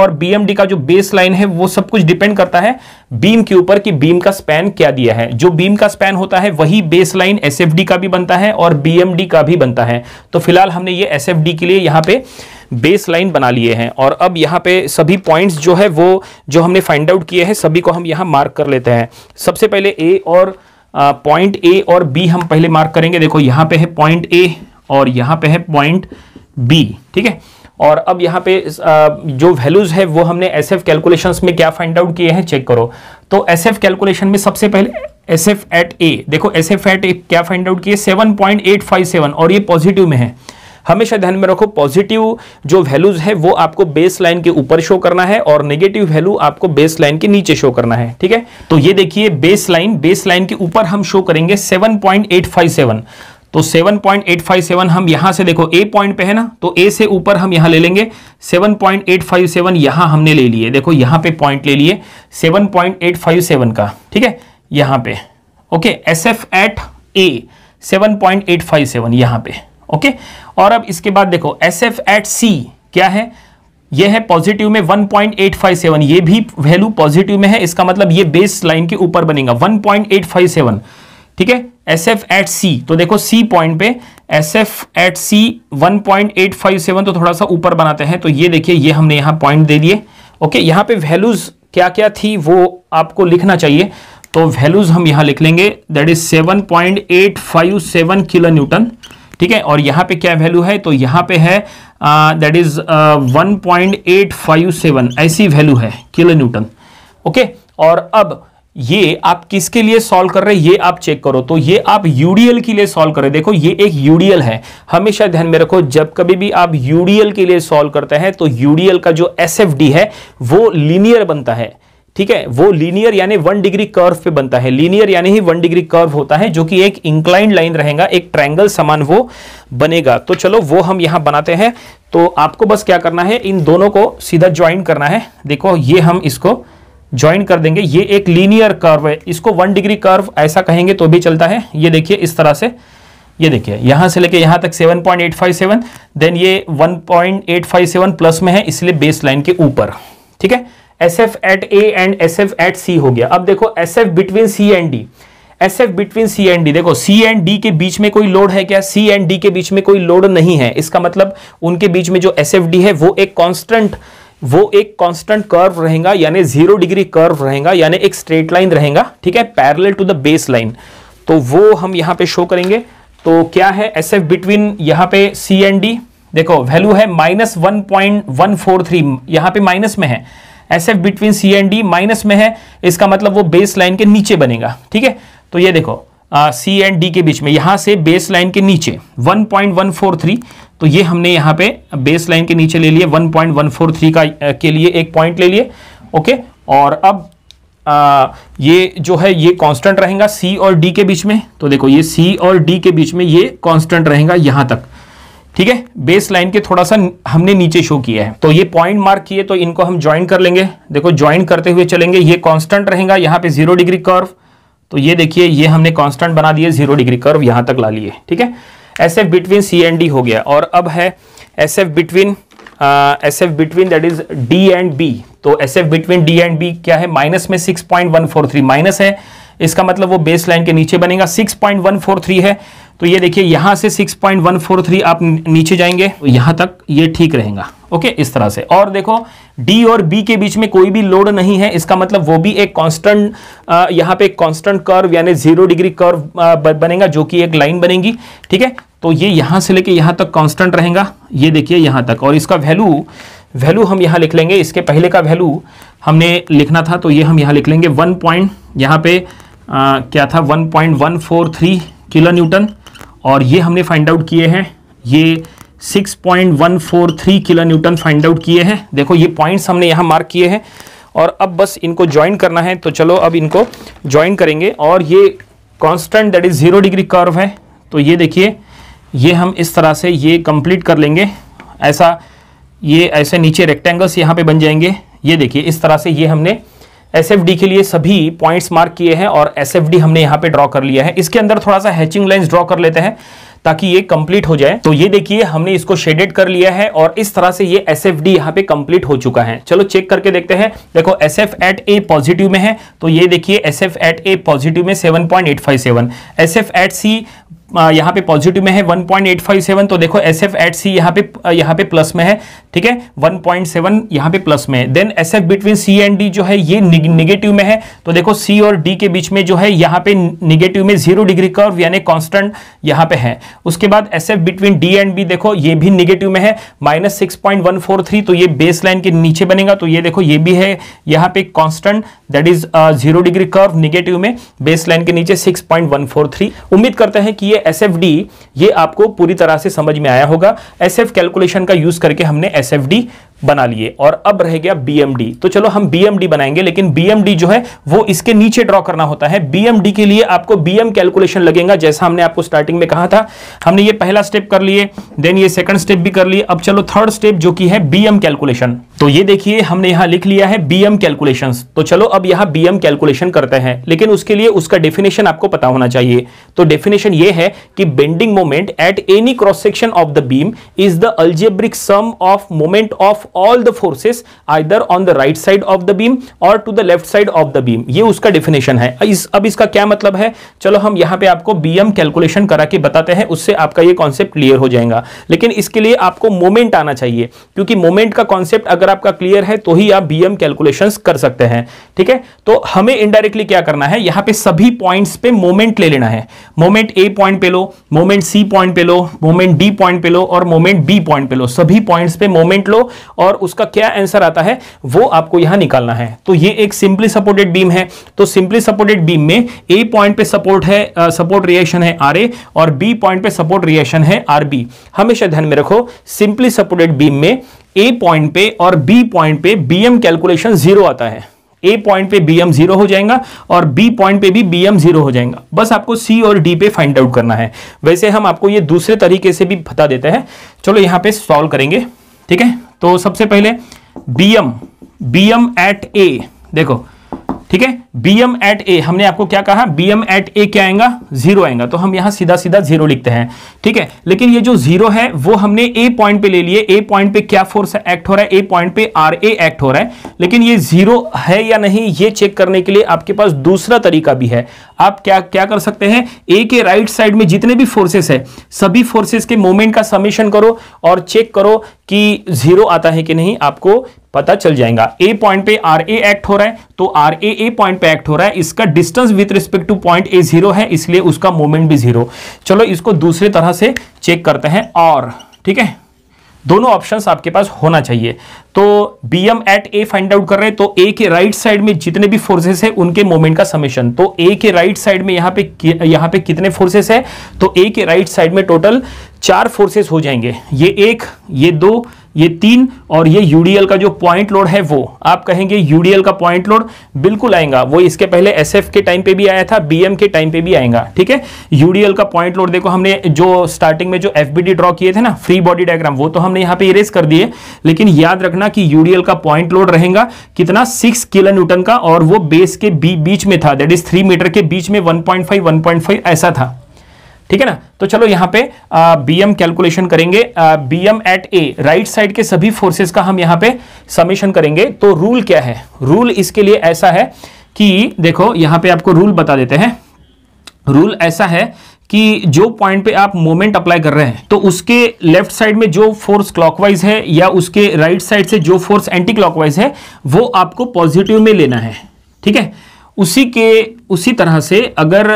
और बीएमडी का जो बेस लाइन है वो सब कुछ डिपेंड करता है बीम के ऊपर कि बीम का स्पैन क्या दिया है जो बीम का स्पैन होता है वही बेस लाइन एस का भी बनता है और बीएमडी का भी बनता है तो फिलहाल हमने ये एस के लिए यहाँ पे बेस लाइन बना लिए हैं और अब यहाँ पे सभी पॉइंट्स जो है वो जो हमने फाइंड आउट किए हैं सभी को हम यहाँ मार्क कर लेते हैं सबसे पहले ए और पॉइंट ए और बी हम पहले मार्क करेंगे देखो यहाँ पे है पॉइंट ए और यहाँ पे है पॉइंट बी ठीक है और अब यहाँ पे जो वैल्यूज़ है वो हमने एस एफ कैलकुलेशन में क्या फाइंड आउट किए हैं चेक करो तो एस एफ कैलकुलेशन में सबसे पहले एस एफ एट ए देखो एस एफ एट ए क्या फाइंड आउट किए seven point eight five seven और ये पॉजिटिव में है हमेशा ध्यान में रखो पॉजिटिव जो वैल्यूज है वो आपको बेस लाइन के ऊपर शो करना है और नेगेटिव वैल्यू आपको बेस लाइन के नीचे शो करना है ठीक है तो ये देखिए बेस लाइन बेस लाइन के ऊपर हम शो करेंगे seven point eight five seven तो 7.857 हम यहां से देखो ए पॉइंट पे है ना तो ए से ऊपर हम यहां ले लेंगे 7.857 पॉइंट यहां हमने ले लिए देखो यहां पे पॉइंट ले लिए 7.857 का ठीक है यहां पे okay S F at A 7.857 यहां पे ओके और अब इसके बाद देखो एस एफ एट सी क्या है यह है पॉजिटिव में 1.857 ये भी वैल्यू पॉजिटिव में है इसका मतलब ये बेस लाइन के ऊपर बनेगा 1.857 ठीक है एस एफ एट सी तो देखो सी पॉइंट पे S F at C one point eight five seven तो थोड़ा सा ऊपर बनाते हैं तो ये देखिए ये हमने यहां पॉइंट दे दिए ओके यहां पे वैल्यूज क्या क्या थी वो आपको लिखना चाहिए तो वैल्यूज हम यहां लिख लेंगे that is seven point eight five seven kilo newton ठीक है और यहां पे क्या वैल्यू है तो यहां पे है that is one point eight five seven ऐसी वैल्यू है किलो न्यूटन ओके और अब ये आप किसके लिए सॉल्व कर रहे हैं ये आप चेक करो तो ये आप यूडीएल के लिए सॉल्व कर रहे देखो ये एक यूडीएल है हमेशा ध्यान में रखो जब कभी भी आप यूडीएल के लिए सॉल्व करते हैं तो यूडीएल का जो एसएफडी है वो लीनियर बनता है ठीक है वो लीनियर यानी वन डिग्री कर्व पे बनता है लीनियर यानी ही वन डिग्री कर्व होता है जो कि एक इंक्लाइंड लाइन रहेगा एक ट्रायंगल समान वो बनेगा तो चलो वो हम यहां बनाते हैं तो आपको बस क्या करना है इन दोनों को सीधा ज्वाइन करना है देखो ये हम इसको ज्वाइन कर देंगे ये एक लीनियर कर्व है इसको वन डिग्री कर्व ऐसा कहेंगे तो भी चलता है ये देखिए इस तरह से ये देखिए यहां से लेके यहां तक 7.857 देन ये 1.857 प्लस में है इसलिए बेस लाइन के ऊपर ठीक है S F at A and S F at C हो गया अब देखो S F between C and D S F between C and D देखो सी एंड डी के बीच में कोई लोड है क्या सी एंड डी के बीच में कोई लोड नहीं है इसका मतलब उनके बीच में जो एस एफ डी है वो एक कॉन्स्टेंट वो एक कांस्टेंट कर्व रहेगा यानी जीरो डिग्री कर्व रहेगा यानी एक स्ट्रेट लाइन रहेगा ठीक है parallel to the base line तो वो हम यहाँ पे शो करेंगे तो क्या है एस एफ बिटवीन यहां पे सी एंड डी देखो वैल्यू है minus one point one four three यहां पर माइनस में है S F between C and D minus में है इसका मतलब वो बेस लाइन के नीचे बनेगा ठीक है तो ये देखो सी एंड डी के बीच में यहां से बेस लाइन के नीचे थ्री तो ये हमने यहाँ पे बेस लाइन के नीचे ले लिए 1.143 का के लिए एक पॉइंट ले लिए ओके और अब आ, ये जो है ये कांस्टेंट रहेगा सी और डी के बीच में तो देखो ये सी और डी के बीच में ये कांस्टेंट रहेगा यहाँ तक ठीक है बेस लाइन के थोड़ा सा हमने नीचे शो किया है तो ये पॉइंट मार्क किए तो इनको हम ज्वाइन कर लेंगे देखो ज्वाइन करते हुए चलेंगे ये कॉन्स्टेंट रहेगा यहाँ पे जीरो डिग्री कर्व तो ये देखिए ये हमने कांस्टेंट बना दिए जीरो डिग्री कर्व यहाँ तक ला लिए ठीक है S F between C and D हो गया और अब है S F between S F between that is D and B तो S F between D and B क्या है माइनस में six point one four three minus है इसका मतलब वो बेस लाइन के नीचे बनेगा six point one four three है तो ये देखिए यहां से six point one four three आप नीचे जाएंगे तो यहां तक ये ठीक रहेगा ओके इस तरह से और देखो डी और बी के बीच में कोई भी लोड नहीं है इसका मतलब वो भी एक कांस्टेंट यहाँ पे एक कांस्टेंट कर्व यानी जीरो डिग्री कर्व बनेगा जो कि एक लाइन बनेगी ठीक है तो ये यहाँ से लेके यहाँ तक कांस्टेंट रहेगा ये देखिए यहाँ तक और इसका वैल्यू वैल्यू हम यहाँ लिख लेंगे इसके पहले का वैल्यू हमने लिखना था तो ये हम यहाँ लिख लेंगे वन पॉइंट यहाँ पे क्या था one point one four three kilo newton और ये हमने फाइंड आउट किए हैं ये six point one four three kilo newton find out किए हैं देखो ये पॉइंट्स हमने यहाँ मार्क किए हैं और अब बस इनको ज्वाइन करना है तो चलो अब इनको ज्वाइन करेंगे और ये constant that is zero degree curve है तो ये देखिए ये हम इस तरह से ये कंप्लीट कर लेंगे ऐसा ये ऐसे नीचे रेक्टेंगल्स यहाँ पे बन जाएंगे ये देखिए इस तरह से ये हमने एस के लिए सभी पॉइंट्स मार्क किए हैं और एस हमने यहाँ पे ड्रॉ कर लिया है इसके अंदर थोड़ा सा हैचिंग लाइन्स ड्रॉ कर लेते हैं ताकि ये कंप्लीट हो जाए तो ये देखिए हमने इसको शेडेड कर लिया है और इस तरह से ये एस एफ डी यहाँ पे कंप्लीट हो चुका है चलो चेक करके देखते हैं देखो S F at A positive में है तो ये देखिए S F at A positive में seven point eight five seven S F at C यहाँ पे पॉजिटिव में है 1.857 तो देखो एस एफ एट सी यहाँ पे यहाँ पे प्लस में है ठीक है 1.7 पॉइंट यहाँ पे प्लस में है then S F between C and D जो है ये निगेटिव में है तो देखो सी और डी के बीच में जो है यहाँ पे निगेटिव में जीरो डिग्री कर्व यानी कांस्टेंट यहाँ पे है उसके बाद S F between D and B देखो ये भी निगेटिव में है माइनस तो ये बेस के नीचे बनेगा तो ये देखो ये भी है यहाँ पे constant that is zero degree curve negative में बेस के नीचे सिक्स उम्मीद करते हैं कि ये एस एफ डी ये आपको पूरी तरह से समझ में आया होगा एस एफ कैलकुलेशन का यूज करके हमने एस एफ डी बना लिए और अब रह गया BMD तो चलो हम BMD बनाएंगे लेकिन BMD जो है वो इसके नीचे ड्रॉ करना होता है BMD के लिए आपको BM कैलकुलेशन लगेगा जैसा हमने आपको स्टार्टिंग में कहा था हमने ये पहला स्टेप कर लिए देन ये सेकंड स्टेप भी कर लिए अब चलो थर्ड स्टेप जो कि है BM कैलकुलेशन तो ये देखिए हमने यहां लिख लिया है बीएम कैलकुलेशन तो चलो अब यहां बीएम कैलकुलेशन करते हैं लेकिन उसके लिए उसका डेफिनेशन आपको पता होना चाहिए तो डेफिनेशन ये है कि bending moment at any cross section of the beam is the algebraic sum of moment of all the forces either on the right side of the beam और to the left side of the beam ये उसका definition है इस अब इसका क्या मतलब है चलो हम यहां पे आपको बी एम कैलकुलेशन करा के बताते हैं उससे आपका ये कॉन्सेप्ट क्लियर हो जाएगा लेकिन इसके लिए आपको मोमेंट आना चाहिए क्योंकि मोमेंट का कॉन्सेप्ट अगर आपका क्लियर है तो ही आप बी एम कैलकुलेशन कर सकते हैं ठीक है तो हमें इनडायरेक्टली क्या करना है यहां पे सभी पॉइंट्स पे मोमेंट ले लेना है मोमेंट ए पॉइंट पे लो मोमेंट सी पॉइंट पे लो मोमेंट डी पॉइंट पे लो और मोमेंट बी पॉइंट पे लो सभी पॉइंट्स पे मोमेंट लो और उसका क्या आंसर आता है वो आपको यहां निकालना है तो ये एक सिंपली सपोर्टेड बीम है तो सिंपली सपोर्टेड बीम में ए पॉइंट पे सपोर्ट है सपोर्ट रिएक्शन है आर और बी पॉइंट पे सपोर्ट रिएक्शन है आर हमेशा ध्यान में रखो सिंपली सपोर्टेड बीम में ए पॉइंट पे और बी पॉइंट पे बीएम कैलकुलेशन जीरो आता है ए पॉइंट पे बी एम जीरो हो जाएगा और बी पॉइंट पे भी बी एम जीरो हो जाएगा बस आपको सी और डी पे फाइंड आउट करना है वैसे हम आपको ये दूसरे तरीके से भी बता देते हैं चलो यहां पे सॉल्व करेंगे ठीक है तो सबसे पहले B M B M at A देखो ठीक है बी एम एट ए हमने आपको क्या कहा बी एम एट ए क्या आएगा जीरो आएगा तो हम यहां सीधा सीधा जीरो लिखते हैं ठीक है लेकिन ये जो जीरो है वो हमने ए पॉइंट पे ले लिए ए पॉइंट पे क्या फोर्स एक्ट हो रहा है ए पॉइंट पे आर ए एक्ट हो रहा है लेकिन ये जीरो है या नहीं ये चेक करने के लिए आपके पास दूसरा तरीका भी है आप क्या क्या कर सकते हैं ए के राइट साइड में जितने भी फोर्सेस है सभी फोर्सेस के मोमेंट का समेशन करो और चेक करो कि जीरो आता है कि नहीं आपको पता चल जाएगा ए पॉइंट पे आर ए एक्ट हो रहा है तो आर ए ए पॉइंट पैक्ट हो रहा है इसका distance with respect to point A zero है इसलिए उसका मोमेंट भी जीरो चलो इसको दूसरी तरह से चेक करते हैं और ठीक है दोनों ऑप्शंस आपके पास होना चाहिए तो B M at A find out कर रहे हैं तो ए के राइट साइड में जितने भी फोर्सेस हैं उनके मोमेंट का समेशन तो ए के राइट साइड में यहां पे यहां पे कितने फोर्सेस हैं तो ए के राइट साइड में टोटल चार फोर्सेस हो जाएंगे ये एक ये दो ये तीन और ये यूडीएल का जो पॉइंट लोड है वो आप कहेंगे यूडीएल का पॉइंट लोड बिल्कुल आएगा वो इसके पहले एसएफ के टाइम पे भी आया था बीएम के टाइम पे भी आएगा ठीक है यूडीएल का पॉइंट लोड देखो हमने जो स्टार्टिंग में जो एफबीडी ड्रॉ किए थे ना फ्री बॉडी डायग्राम वो तो हमने यहाँ पे इरेज कर दिए लेकिन याद रखना कि यूडीएल का पॉइंट लोड रहेगा कितना सिक्स किलो न्यूटन का और वो बेस के बीच में था दैट इज थ्री मीटर के बीच में one point five one point five ऐसा था ठीक है ना तो चलो यहां पे बी एम कैलकुलेशन करेंगे B M at A right side के सभी फोर्सेस का हम यहाँ पे समेशन करेंगे तो रूल क्या है रूल इसके लिए ऐसा है कि देखो यहाँ पे आपको रूल बता देते हैं रूल ऐसा है कि जो पॉइंट पे आप मोमेंट अप्लाई कर रहे हैं तो उसके लेफ्ट साइड में जो फोर्स क्लॉकवाइज है या उसके राइट right साइड से जो फोर्स एंटी क्लॉकवाइज है वो आपको पॉजिटिव में लेना है ठीक है उसी के उसी तरह से अगर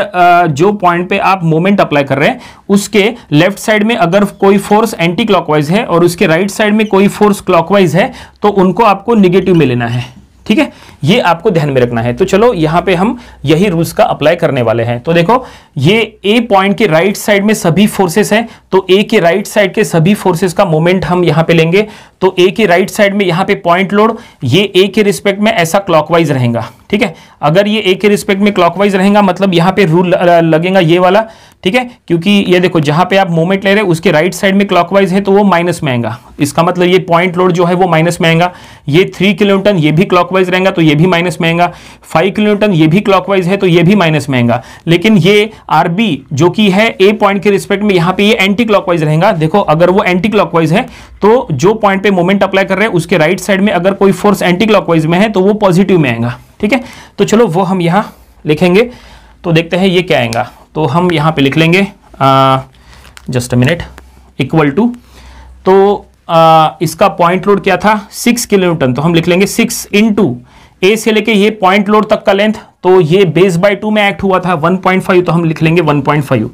जो पॉइंट पे आप मोमेंट अप्लाई कर रहे हैं उसके लेफ्ट साइड में अगर कोई फोर्स एंटी क्लॉकवाइज है और उसके राइट साइड में कोई फोर्स क्लॉकवाइज है तो उनको आपको निगेटिव में लेना है ठीक है ये आपको ध्यान में रखना है तो चलो यहां पे हम यही रूल्स का अप्लाई करने वाले हैं तो देखो ये ए पॉइंट के राइट साइड में सभी फोर्सेस हैं तो ए के राइट साइड के सभी फोर्सेस का मोमेंट हम यहां पे लेंगे तो ए के राइट साइड में यहां पे पॉइंट लोड ये ए के रिस्पेक्ट में ऐसा क्लॉकवाइज रहेगा ठीक है अगर ये ए के रिस्पेक्ट में क्लॉकवाइज रहेगा मतलब यहां पे रूल लगेगा ये वाला ठीक है क्योंकि ये देखो जहां पे आप मोमेंट ले रहे हैं उसके राइट साइड में क्लॉकवाइज है तो वो माइनस में आएगा इसका मतलब ये पॉइंट लोड जो है वो माइनस में आएगा ये थ्री किलोमीटर ये भी क्लॉकवाइज रहेगा तो ये भी माइनस में आएगा फाइव किलोमीटर ये भी क्लॉकवाइज है तो ये भी माइनस में आएगा लेकिन ये आर जो कि है ए पॉइंट के रिस्पेक्ट में यहां पर एंटी क्लॉकवाइज रहेगा देखो अगर वो एंटी क्लॉकवाइज है तो जो पॉइंट पे मोमेंट अप्लाई कर रहे हैं उसके राइट साइड में अगर कोई फोर्स एंटी क्लॉकवाइज में है तो वो पॉजिटिव में आएगा ठीक है तो चलो वो हम यहाँ लिखेंगे तो देखते हैं ये क्या आएगा तो हम यहाँ पे लिख लेंगे just a minute equal to तो आ, इसका पॉइंट लोड क्या था सिक्स किलोमीटर तो हम लिख लेंगे सिक्स इन टू ए से लेके ये पॉइंट लोड तक का लेंथ तो ये बेस बाय टू में एक्ट हुआ था 1.5 तो हम लिख लेंगे 1.5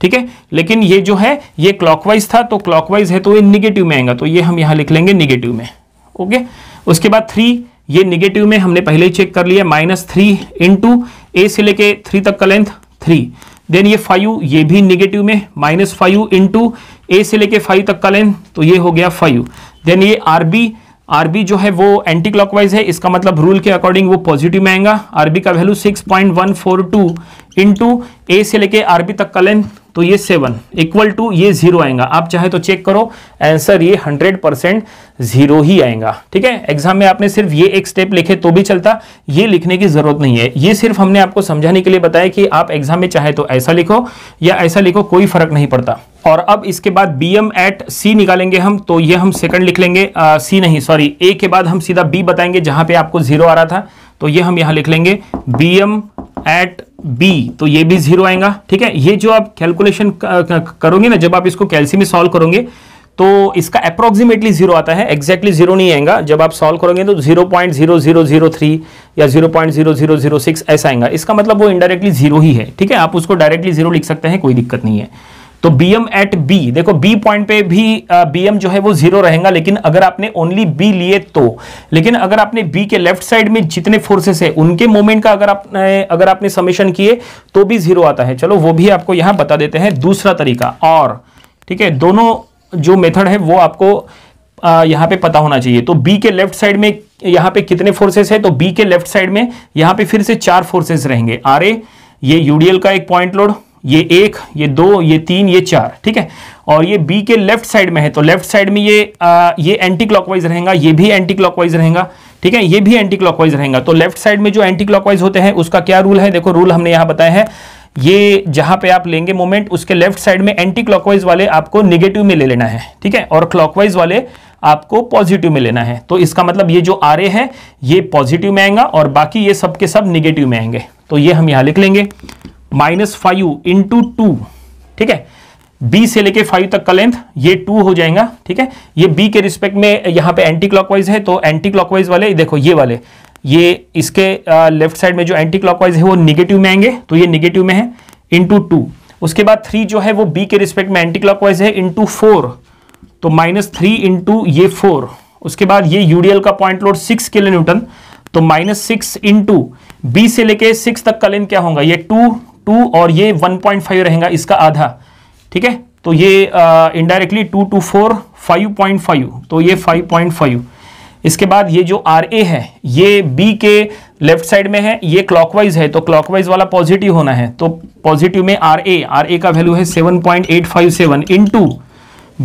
ठीक है लेकिन ये जो है ये क्लॉकवाइज था तो क्लॉकवाइज है तो ये निगेटिव में आएगा तो ये हम यहाँ लिख लेंगे निगेटिव में ओके उसके बाद थ्री ये निगेटिव में हमने पहले ही चेक कर लिया माइनस थ्री इंटू ए से लेके थ्री तक का लेंथ थ्री देन ये फाइव ये भी निगेटिव में माइनस फाइव इंटू ए से लेके फाइव तक का लेंथ तो ये हो गया फाइव देन ये आर बी आर बी जो है वो एंटी क्लॉकवाइज है इसका मतलब रूल के अकॉर्डिंग वो पॉजिटिव में आएगा आरबी का value six point one four two into A से लेके आर बी तक का लेंथ तो ये सेवन इक्वल टू ये जीरो आएगा आप चाहे तो चेक करो आंसर ये हंड्रेड परसेंट जीरो ही आएगा ठीक है एग्जाम में आपने सिर्फ ये एक स्टेप लिखे तो भी चलता ये लिखने की जरूरत नहीं है ये सिर्फ हमने आपको समझाने के लिए बताया कि आप एग्जाम में चाहे तो ऐसा लिखो या ऐसा लिखो कोई फर्क नहीं पड़ता और अब इसके बाद बी एम एट सी निकालेंगे हम तो ये हम सेकंड लिख लेंगे सी नहीं सॉरी ए के बाद हम सीधा बी बताएंगे जहां पे आपको जीरो आ रहा था तो ये हम यहां लिख लेंगे बी एम एट बी तो ये भी जीरो आएगा ठीक है ये जो आप कैलकुलेशन करोगे ना जब आप इसको कैल्सियम में सॉल्व करोगे तो इसका अप्रोक्सीमेटली जीरो आता है एग्जैक्टली जीरो नहीं आएगा जब आप सॉल्व करोगे तो zero point zero zero zero three या zero point zero zero zero six ऐसा आएगा इसका मतलब वो इनडायरेक्टली जीरो ही है ठीक है आप उसको डायरेक्टली जीरो लिख सकते हैं कोई दिक्कत नहीं है तो बी एम एट बी देखो बी पॉइंट पे भी बी एम जो है वो जीरो रहेगा लेकिन अगर आपने ओनली बी लिए तो लेकिन अगर आपने बी के लेफ्ट साइड में जितने फोर्सेस है उनके मोमेंट का अगर आपने अगर आपने समेशन किए तो भी जीरो आता है चलो वो भी आपको यहां बता देते हैं दूसरा तरीका और ठीक है दोनों जो मेथड है वो आपको यहाँ पे पता होना चाहिए तो बी के लेफ्ट साइड में यहाँ पे कितने फोर्सेस है तो बी के लेफ्ट साइड में यहां पे फिर से चार फोर्सेस रहेंगे आर ए ये यूडीएल का एक पॉइंट लोड ये एक ये दो ये तीन ये चार ठीक है और ये बी के लेफ्ट साइड में है तो लेफ्ट साइड में ये आ, ये एंटी क्लॉकवाइज रहेगा ये भी एंटी क्लॉकवाइज रहेगा ठीक है ये भी एंटी क्लॉकवाइज रहेगा तो लेफ्ट साइड में जो एंटी क्लॉकवाइज होते हैं उसका क्या रूल है देखो रूल हमने यहां बताया है ये जहां पे आप लेंगे मोमेंट उसके लेफ्ट साइड में एंटी क्लॉकवाइज वाले आपको निगेटिव में ले लेना है ठीक है और क्लॉकवाइज वाले आपको पॉजिटिव में लेना है तो इसका मतलब ये जो ए है ये पॉजिटिव में आएगा और बाकी ये सब के सब निगेटिव में आएंगे तो ये हम यहां लिख लेंगे माइनस फाइव इंटू टू ठीक है बी से लेके फाइव तक का लेंथ ये टू हो जाएगा ठीक है ये बी के रिस्पेक्ट में यहां पे एंटी क्लॉकवाइज है तो एंटी क्लॉकवाइज वाले देखो ये वाले ये इसके लेफ्ट साइड में जो एंटी क्लॉकवाइज है वो निगेटिव में आएंगे तो ये निगेटिव में है इंटू टू उसके बाद थ्री जो है वो बी के रिस्पेक्ट में एंटी क्लॉकवाइज है इंटू फोर तो माइनस थ्री इंटू ये फोर उसके बाद ये यूडीएल का point load six kilo newton तो माइनस सिक्स इंटू बी से लेके सिक्स तक का लेंथ क्या होगा ये टू टू और ये वन पॉइंट फाइव रहेगा इसका आधा ठीक है तो ये indirectly two two four five point five तो ये फाइव पॉइंट फाइव इसके बाद ये जो आर ए है ये बी के लेफ्ट साइड में है ये क्लॉकवाइज है तो क्लॉकवाइज वाला पॉजिटिव होना है तो पॉजिटिव में आर ए आर ए का वैल्यू है seven point eight five seven into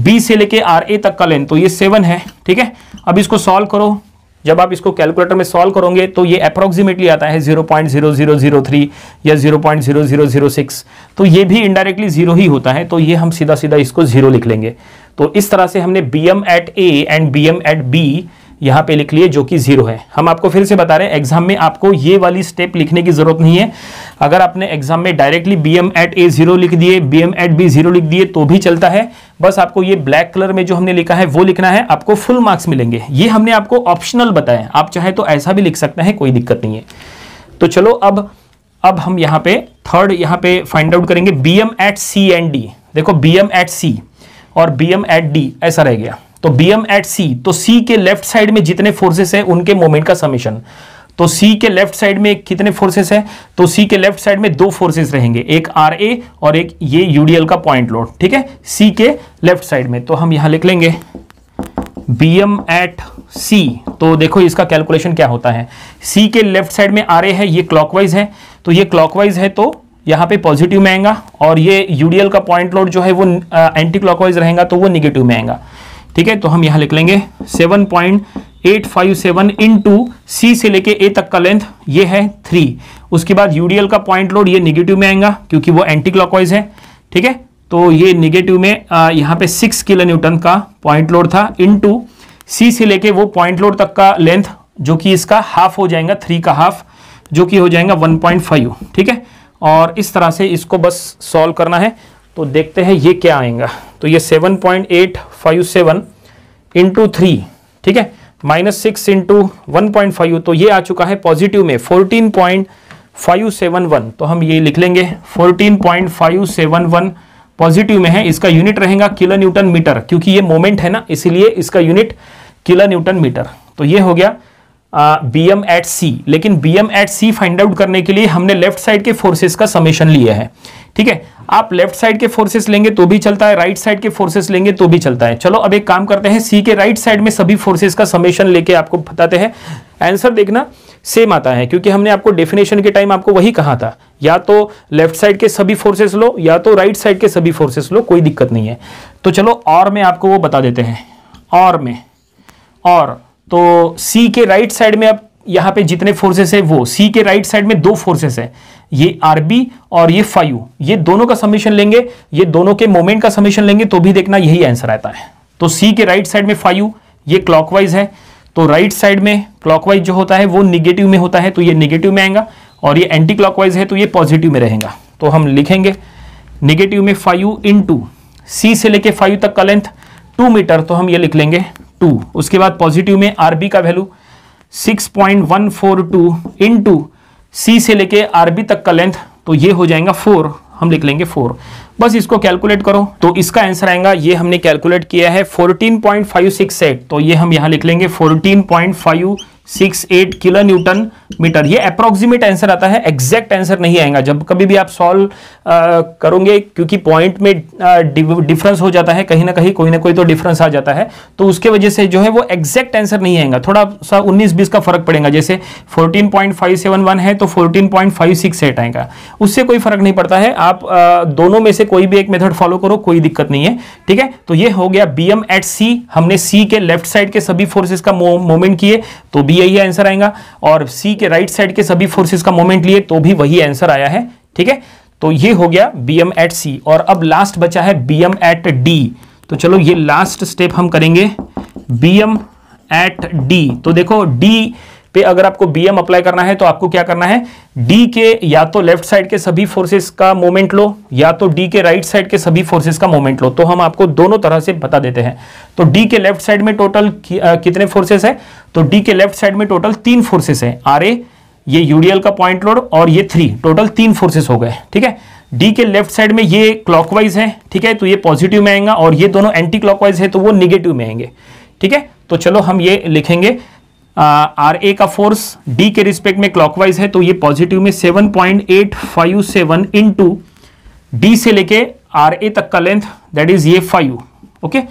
B से लेके आर ए तक का लेन तो ये सेवन है ठीक है अब इसको सॉल्व करो जब आप इसको कैलकुलेटर में सॉल्व करोगे तो ये अप्रोक्सीमेटली आता है 0.0003 या 0.0006 तो ये भी इनडायरेक्टली जीरो ही होता है तो ये हम सीधा सीधा इसको जीरो लिख लेंगे तो इस तरह से हमने B M at A and B M at B यहां पे लिख लिए जो कि जीरो है हम आपको फिर से बता रहे हैं एग्जाम में आपको ये वाली स्टेप लिखने की जरूरत नहीं है अगर आपने एग्जाम में directly B M at A zero लिख दिए B M at B zero लिख दिए तो भी चलता है बस आपको ये ब्लैक कलर में जो हमने लिखा है वो लिखना है आपको फुल मार्क्स मिलेंगे ये हमने आपको ऑप्शनल बताया आप चाहे तो ऐसा भी लिख सकते हैं कोई दिक्कत नहीं है तो चलो अब अब हम यहाँ पे थर्ड यहाँ पे फाइंड आउट करेंगे B M at C and D देखो बी एम एट सी और बी एम एट डी ऐसा रह गया तो बी एम एट सी तो सी के लेफ्ट साइड में जितने फोर्सेस हैं उनके मोमेंट का समीशन तो सी के लेफ्ट साइड में कितने फोर्सेस हैं तो सी के लेफ्ट साइड में दो फोर्सेस रहेंगे एक आर ए और एक ये यूडीएल का पॉइंट लोड ठीक है सी के लेफ्ट साइड में तो हम यहां लिख लेंगे बी एम एट सी तो देखो इसका कैलकुलेशन क्या होता है सी के लेफ्ट साइड में आर ए है ये क्लॉकवाइज है तो ये क्लॉकवाइज है तो यहां पे पॉजिटिव में आएगा और ये यूडीएल का पॉइंट लोड जो है वो एंटी क्लॉकवाइज रहेगा तो वो निगेटिव में आएगा ठीक है तो हम यहां लिख लेंगे seven point eight five seven into C से लेके ए तक का लेंथ ये है थ्री उसके बाद यूडीएल का पॉइंट लोड ये निगेटिव में आएगा क्योंकि वो एंटी क्लॉकवाइज है ठीक है तो ये निगेटिव में आ, यहां पे सिक्स किलो न्यूटन का पॉइंट लोड था इन टू सी से लेके वो पॉइंट लोड तक का लेंथ जो कि इसका हाफ हो जाएगा थ्री का हाफ जो कि हो जाएगा वन पॉइंट फाइव ठीक है और इस तरह से इसको बस सॉल्व करना है तो देखते हैं ये क्या आएगा तो ये seven point eight five seven into three ठीक है minus six into one point five तो ये आ चुका है पॉजिटिव में fourteen point five seven one तो हम ये लिख लेंगे fourteen point five seven one positive में है इसका यूनिट रहेगा किलो न्यूटन मीटर क्योंकि ये मोमेंट है ना इसीलिए इसका यूनिट किलो न्यूटन मीटर तो ये हो गया बी एम एट सी लेकिन B M at C find out करने के लिए हमने लेफ्ट साइड के फोर्सेस का समेशन लिया है ठीक है आप लेफ्ट साइड के फोर्सेस लेंगे तो भी चलता है राइट साइड के फोर्सेस लेंगे तो भी चलता है चलो अब एक काम करते हैं सी के राइट साइड में सभी फोर्सेस का समेशन लेके आपको बताते हैं आंसर देखना सेम आता है क्योंकि हमने आपको डेफिनेशन के टाइम आपको वही कहा था या तो लेफ्ट साइड के सभी फोर्सेस लो या तो राइट साइड के सभी फोर्सेस लो कोई दिक्कत नहीं है तो चलो और में आपको वो बता देते हैं और में और तो सी के राइट साइड में आप यहां पे जितने फोर्सेस है वो सी के राइट साइड में दो फोर्सेस है ये आर बी और ये फाइव ये दोनों का समीशन लेंगे ये दोनों के मोमेंट का समीशन लेंगे तो भी देखना यही आंसर आता है तो सी के राइट साइड में फाइव ये क्लॉकवाइज है तो राइट साइड में क्लॉकवाइज जो होता है वो निगेटिव में होता है तो ये निगेटिव में आएगा और ये एंटी क्लॉकवाइज है तो ये पॉजिटिव में रहेगा तो हम लिखेंगे निगेटिव में फाइव इन टू सी से लेके फाइव तक का लेंथ टू मीटर तो हम ये लिख लेंगे टू उसके बाद पॉजिटिव में आर बी का value six point one four two into C से लेके आरबी तक का लेंथ तो ये हो जाएगा फोर हम लिख लेंगे फोर बस इसको कैलकुलेट करो तो इसका आंसर आएगा ये हमने कैलकुलेट किया है 14.568 तो ये हम यहाँ लिख लेंगे 14.568 किलो न्यूटन मीटर ये अप्रोक्सीमेट आंसर आता है एग्जैक्ट आंसर नहीं आएगा जब कभी भी आप सॉल्व करोगे क्योंकि पॉइंट में डिफरेंस हो जाता है कहीं ना कहीं कोई ना कोई तो डिफरेंस आ जाता है तो उसके वजह से जो है वो एग्जैक्ट आंसर नहीं आएगा थोड़ा सा उन्नीस बीस का फर्क पड़ेगा जैसे 14.571 है तो पॉइंट आएगा उससे कोई फर्क नहीं पड़ता है आप आ, दोनों में से कोई भी एक मेथड फॉलो करो कोई दिक्कत नहीं है ठीक है तो ये हो गया बी एम एट सी हमने सी के लेफ्ट साइड के सभी फोर्सेस का मूवमेंट किए तो भी यही आंसर आएगा और सी कि राइट साइड के सभी फोर्सेस का मोमेंट लिए तो भी वही आंसर आया है ठीक है तो ये हो गया बी एम एट सी और अब लास्ट बचा है बी एम एट डी तो चलो ये लास्ट स्टेप हम करेंगे बी एम एट डी तो देखो डी पे अगर आपको बीएम अप्लाई करना है तो आपको क्या करना है डी के या तो लेफ्ट साइड के सभी फोर्सेस का मोमेंट लो या तो डी के राइट साइड के सभी फोर्सेस का मोमेंट लो तो हम आपको दोनों तरह से बता देते हैं तो डी के लेफ्ट साइड में टोटल कितने फोर्सेस है तो डी के लेफ्ट साइड में टोटल तीन फोर्सेस है आर ये यूडीएल का पॉइंट लोड और ये थ्री टोटल तीन फोर्सेस हो गए ठीक है डी के लेफ्ट साइड में ये क्लॉकवाइज है ठीक है तो ये पॉजिटिव में आएगा और ये दोनों एंटी क्लॉकवाइज है तो वो निगेटिव में आएंगे ठीक है तो चलो हम ये लिखेंगे आर ए का फोर्स डी के रिस्पेक्ट में क्लॉकवाइज है तो ये पॉजिटिव में 7.857 point eight five seven into D से लेके आर ए तक का लेंथ दैट इज ये फाइव ओके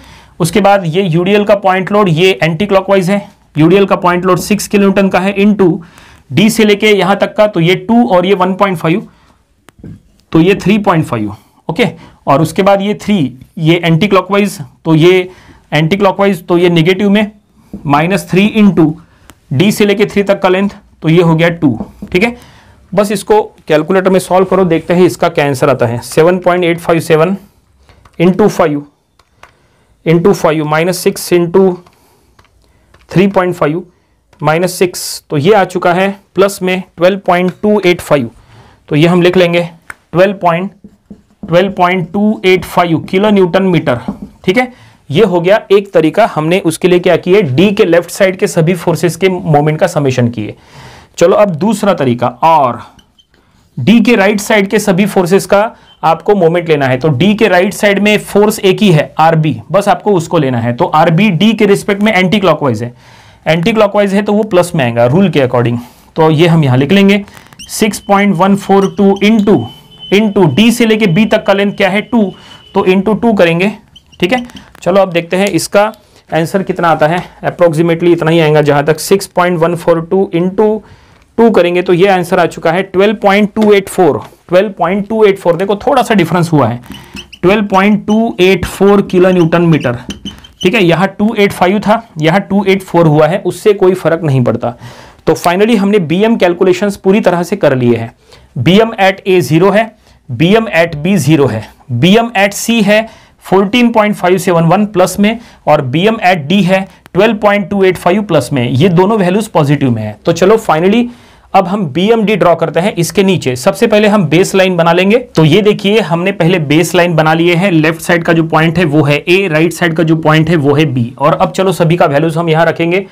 उसके बाद ये यूडीएल का पॉइंट लोड ये एंटी क्लॉकवाइज है यूडीएल का पॉइंट लोड सिक्स किलोमीटर का है इन टू डी से लेके यहां तक का तो ये टू और ये वन पॉइंट फाइव तो ये थ्री पॉइंट फाइव ओके और उसके बाद ये थ्री ये एंटी क्लॉकवाइज तो ये एंटी क्लॉकवाइज तो ये निगेटिव में माइनस थ्री इंटू डी से लेके थ्री तक का लेंथ तो ये हो गया टू ठीक है बस इसको कैलकुलेटर में सॉल्व करो देखते हैं इसका क्या आंसर आता है seven point eight five seven into five into five minus six into three point five minus six तो ये आ चुका है प्लस में twelve point two eight five तो ये हम लिख लेंगे twelve point twelve point two eight five kilo newton metre ठीक है ये हो गया एक तरीका हमने उसके लिए क्या किया डी के लेफ्ट साइड के सभी फोर्सेस के मोमेंट का समेशन किए चलो अब दूसरा तरीका और डी के राइट साइड के सभी फोर्सेस का आपको मोमेंट लेना है तो डी के राइट साइड में फोर्स एक ही है आरबी बस आपको उसको लेना है तो आरबी डी के रिस्पेक्ट में एंटी क्लॉकवाइज है एंटी क्लॉकवाइज है तो वो प्लस में आएगा रूल के अकॉर्डिंग तो ये हम यहां लिख लेंगे six point one four two into D से लेके बी तक का लेंथ क्या है टू तो इंटू टू करेंगे ठीक है चलो अब देखते हैं इसका आंसर कितना आता है अप्रोक्सीमेटली इतना ही आएगा जहां तक 6.142 point one four two into two करेंगे तो ये आंसर आ चुका है 12.284 12.284 देखो थोड़ा सा डिफरेंस हुआ है 12.284 किलो न्यूटन मीटर ठीक है यहाँ 285 था यहाँ 284 हुआ है उससे कोई फर्क नहीं पड़ता तो फाइनली हमने बी एम कैलकुलेशन पूरी तरह से कर लिए हैं B M at A zero है B M at B zero है बी एम एट सी है 14.571 प्लस में और बी एम एट डी है 12.285 प्लस में ये दोनों वैल्यूज पॉजिटिव में है तो चलो फाइनली अब हम डी ड्रॉ करते हैं इसके नीचे सबसे पहले हम बेस लाइन बना लेंगे तो ये देखिए हमने पहले बेस लाइन बना लिए हैं लेफ्ट साइड का जो पॉइंट है वो है ए राइट साइड का जो पॉइंट है वो है बी और अब चलो सभी का वैल्यूज हम यहाँ रखेंगे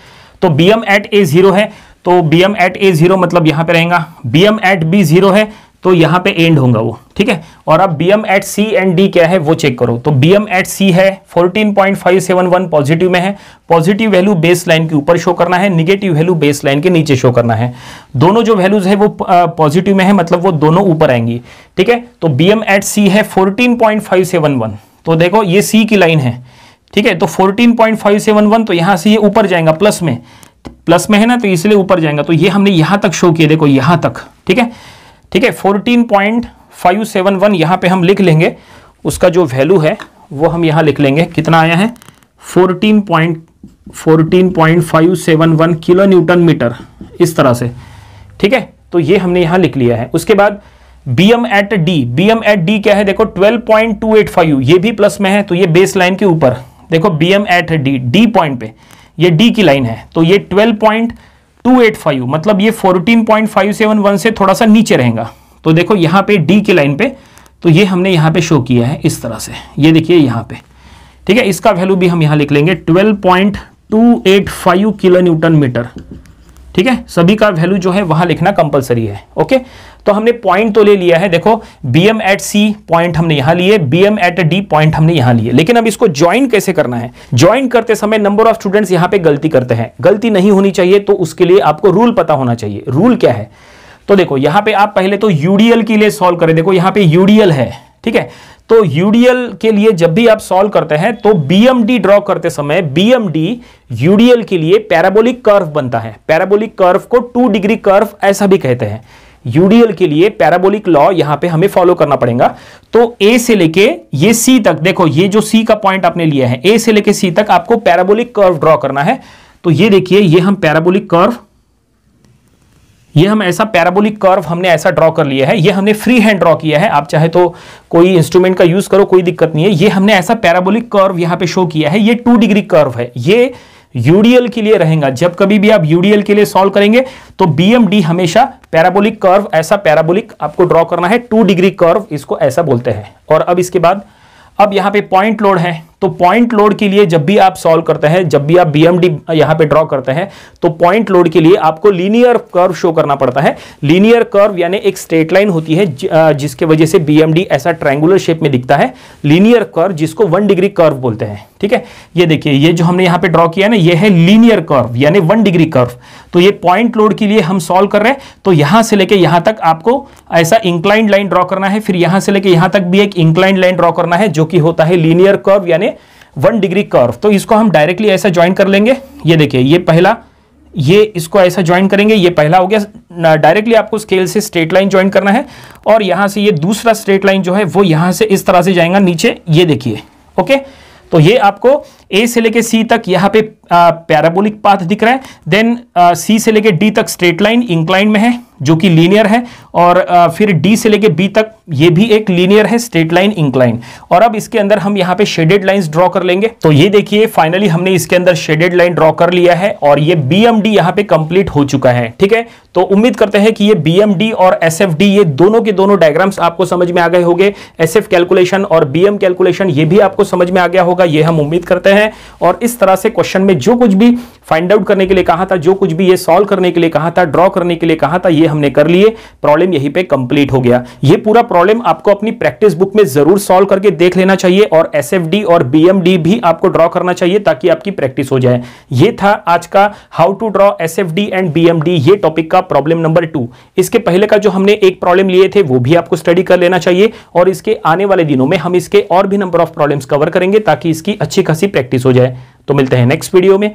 तो B M at A zero है तो B M at A zero मतलब यहाँ पे रहेगा B M at B zero है तो यहां पे एंड होगा वो ठीक है और अब B M at C and D क्या है वो चेक करो तो बी एम एट सी है 14.571 पॉजिटिव में है पॉजिटिव वैल्यू बेस लाइन के ऊपर शो करना है निगेटिव वैल्यू बेस लाइन के नीचे शो करना है दोनों जो वैल्यूज है वो पॉजिटिव में है मतलब वो दोनों ऊपर आएंगी ठीक है तो बी एम एट सी है फोर्टीन तो देखो ये सी की लाइन है ठीक है तो फोर्टीन तो यहां से ये ऊपर जाएगा प्लस में प्लस में है ना तो इसलिए ऊपर जाएगा तो ये हमने यहां तक शो किया देखो यहां तक ठीक है ठीक है fourteen point five seven one यहां पर हम लिख लेंगे उसका जो वैल्यू है वो हम यहां लिख लेंगे कितना आया है fourteen point fourteen point five seven one kilo newton metre इस तरह से ठीक है तो ये हमने यहां लिख लिया है उसके बाद B M at D B M at D क्या है देखो twelve point two eight five ये भी प्लस में है तो ये बेस लाइन के ऊपर देखो B M at D D point पे ये डी की लाइन है तो ये ट्वेल्व पॉइंट 285 मतलब ये 14.571 से थोड़ा सा नीचे रहेगा तो देखो यहाँ पे डी के लाइन पे तो ये हमने यहाँ पे शो किया है इस तरह से ये देखिए यहां पे ठीक है इसका वैल्यू भी हम यहां लिख लेंगे 12.285 किलो न्यूटन मीटर ठीक है सभी का वैल्यू जो है वहां लिखना कंपलसरी है ओके तो हमने पॉइंट तो ले लिया है देखो B M at C point हमने यहां लिए B M at D point हमने यहां लिए लेकिन अब इसको ज्वाइन कैसे करना है ज्वाइन करते समय नंबर ऑफ स्टूडेंट्स यहां पे गलती करते हैं गलती नहीं होनी चाहिए तो उसके लिए आपको रूल पता होना चाहिए रूल क्या है तो देखो यहां पे आप पहले तो यूडीएल के लिए सॉल्व करें देखो यहां पे यूडीएल है ठीक है तो यूडीएल के लिए जब भी आप सॉल्व करते हैं तो बीएमडी ड्रॉ करते समय बीएमडी यूडीएल के लिए पैराबोलिक कर्व बनता है पैराबोलिक कर्व को टू डिग्री कर्व ऐसा भी कहते हैं यूडीएल के लिए पैराबोलिक लॉ यहां पे हमें फॉलो करना पड़ेगा तो ए से लेके ये सी तक देखो ये जो सी का पॉइंट आपने लिया है ए से लेके सी तक आपको पैराबोलिक कर्व ड्रॉ करना है तो ये देखिए ये हम पैराबोलिक कर्व ये हम ऐसा पैराबोलिक कर्व हमने ऐसा ड्रॉ कर लिया है ये हमने फ्री हैंड ड्रॉ किया है आप चाहे तो कोई इंस्ट्रूमेंट का यूज करो कोई दिक्कत नहीं है ये हमने ऐसा पैराबोलिक कर्व यहाँ पे शो किया है ये टू डिग्री कर्व है ये यूडीएल के लिए रहेगा जब कभी भी आप यूडीएल के लिए सॉल्व करेंगे तो बी हमेशा पैराबोलिक कर्व ऐसा पैराबोलिक आपको ड्रॉ करना है टू डिग्री कर्व इसको ऐसा बोलते हैं और अब इसके बाद अब यहाँ पे पॉइंट लोड है तो पॉइंट लोड के लिए जब भी आप सॉल्व करते हैं जब भी आप बीएमडी यहां पे ड्रॉ करते हैं तो पॉइंट लोड के लिए आपको लीनियर कर्व शो करना पड़ता है लीनियर कर्व यानी एक स्ट्रेट लाइन होती है जिसके वजह से बीएमडी ऐसा ट्रायंगुलर शेप में दिखता है लीनियर कर्व जिसको वन डिग्री कर्व बोलते हैं ठीक है ये देखिए ये जो हमने यहां पे ड्रॉ किया ना ये है लीनियर कर्व यानी वन डिग्री कर्व तो ये पॉइंट लोड के लिए हम सॉल्व कर रहे हैं तो यहां से लेके यहां तक आपको ऐसा इंक्लाइंड लाइन ड्रॉ करना है फिर यहां से लेके यहां तक भी एक इंक्लाइंड लाइन ड्रॉ करना है जो कि होता है लीनियर कर्व यानी वन डिग्री कर्व तो इसको हम डायरेक्टली ऐसा ज्वाइन कर लेंगे ये देखिए ये पहला ये इसको ऐसा ज्वाइन करेंगे ये पहला हो गया डायरेक्टली आपको स्केल से स्ट्रेट लाइन ज्वाइन करना है और यहां से ये दूसरा स्ट्रेट लाइन जो है वो यहां से इस तरह से जाएगा नीचे ये देखिए ओके तो ये आपको ए से लेके सी तक यहां पे पैराबोलिक पाथ दिख रहा है देन सी से लेके डी तक स्ट्रेट लाइन इंक्लाइन में है जो कि लीनियर है और आ, फिर डी से लेके बी तक ये भी एक लीनियर है स्ट्रेट लाइन इंक्लाइन और अब इसके अंदर हम यहाँ पे शेडेड लाइंस ड्रॉ कर लेंगे तो ये देखिए फाइनली हमने इसके अंदर शेडेड लाइन ड्रॉ कर लिया है और ये बी एम डी यहाँ पे कंप्लीट हो चुका है ठीक है तो उम्मीद करते हैं कि ये बी एम डी और एस एफ डी ये दोनों के दोनों डायग्राम्स आपको समझ में आ गए होंगे एस एफ कैलकुलेशन और बी एम कैलकुलेशन ये भी आपको समझ में आ गया होगा ये हम उम्मीद करते हैं और इस तरह से क्वेश्चन में जो कुछ भी फाइंड आउट करने के लिए कहा था जो कुछ भी ये सॉल्व करने के लिए कहा था ड्रॉ करने के लिए कहा था ये हमने कर लिए प्रॉब्लम यहीं पे कंप्लीट हो गया ये पूरा प्रॉब्लम आपको अपनी प्रैक्टिस बुक में जरूर सॉल्व करके देख लेना चाहिए और एस और बी भी आपको ड्रॉ करना चाहिए ताकि आपकी प्रैक्टिस हो जाए ये था आज का how to draw S and B ये टॉपिक का प्रॉब्लम नंबर टू इसके पहले का जो हमने एक प्रॉब्लम लिए थे वो भी आपको स्टडी कर लेना चाहिए और इसके आने वाले दिनों में हम इसके और भी नंबर ऑफ प्रॉब्लम्स कवर करेंगे ताकि इसकी अच्छी खासी प्रैक्टिस हो जाए तो मिलते हैं नेक्स्ट वीडियो में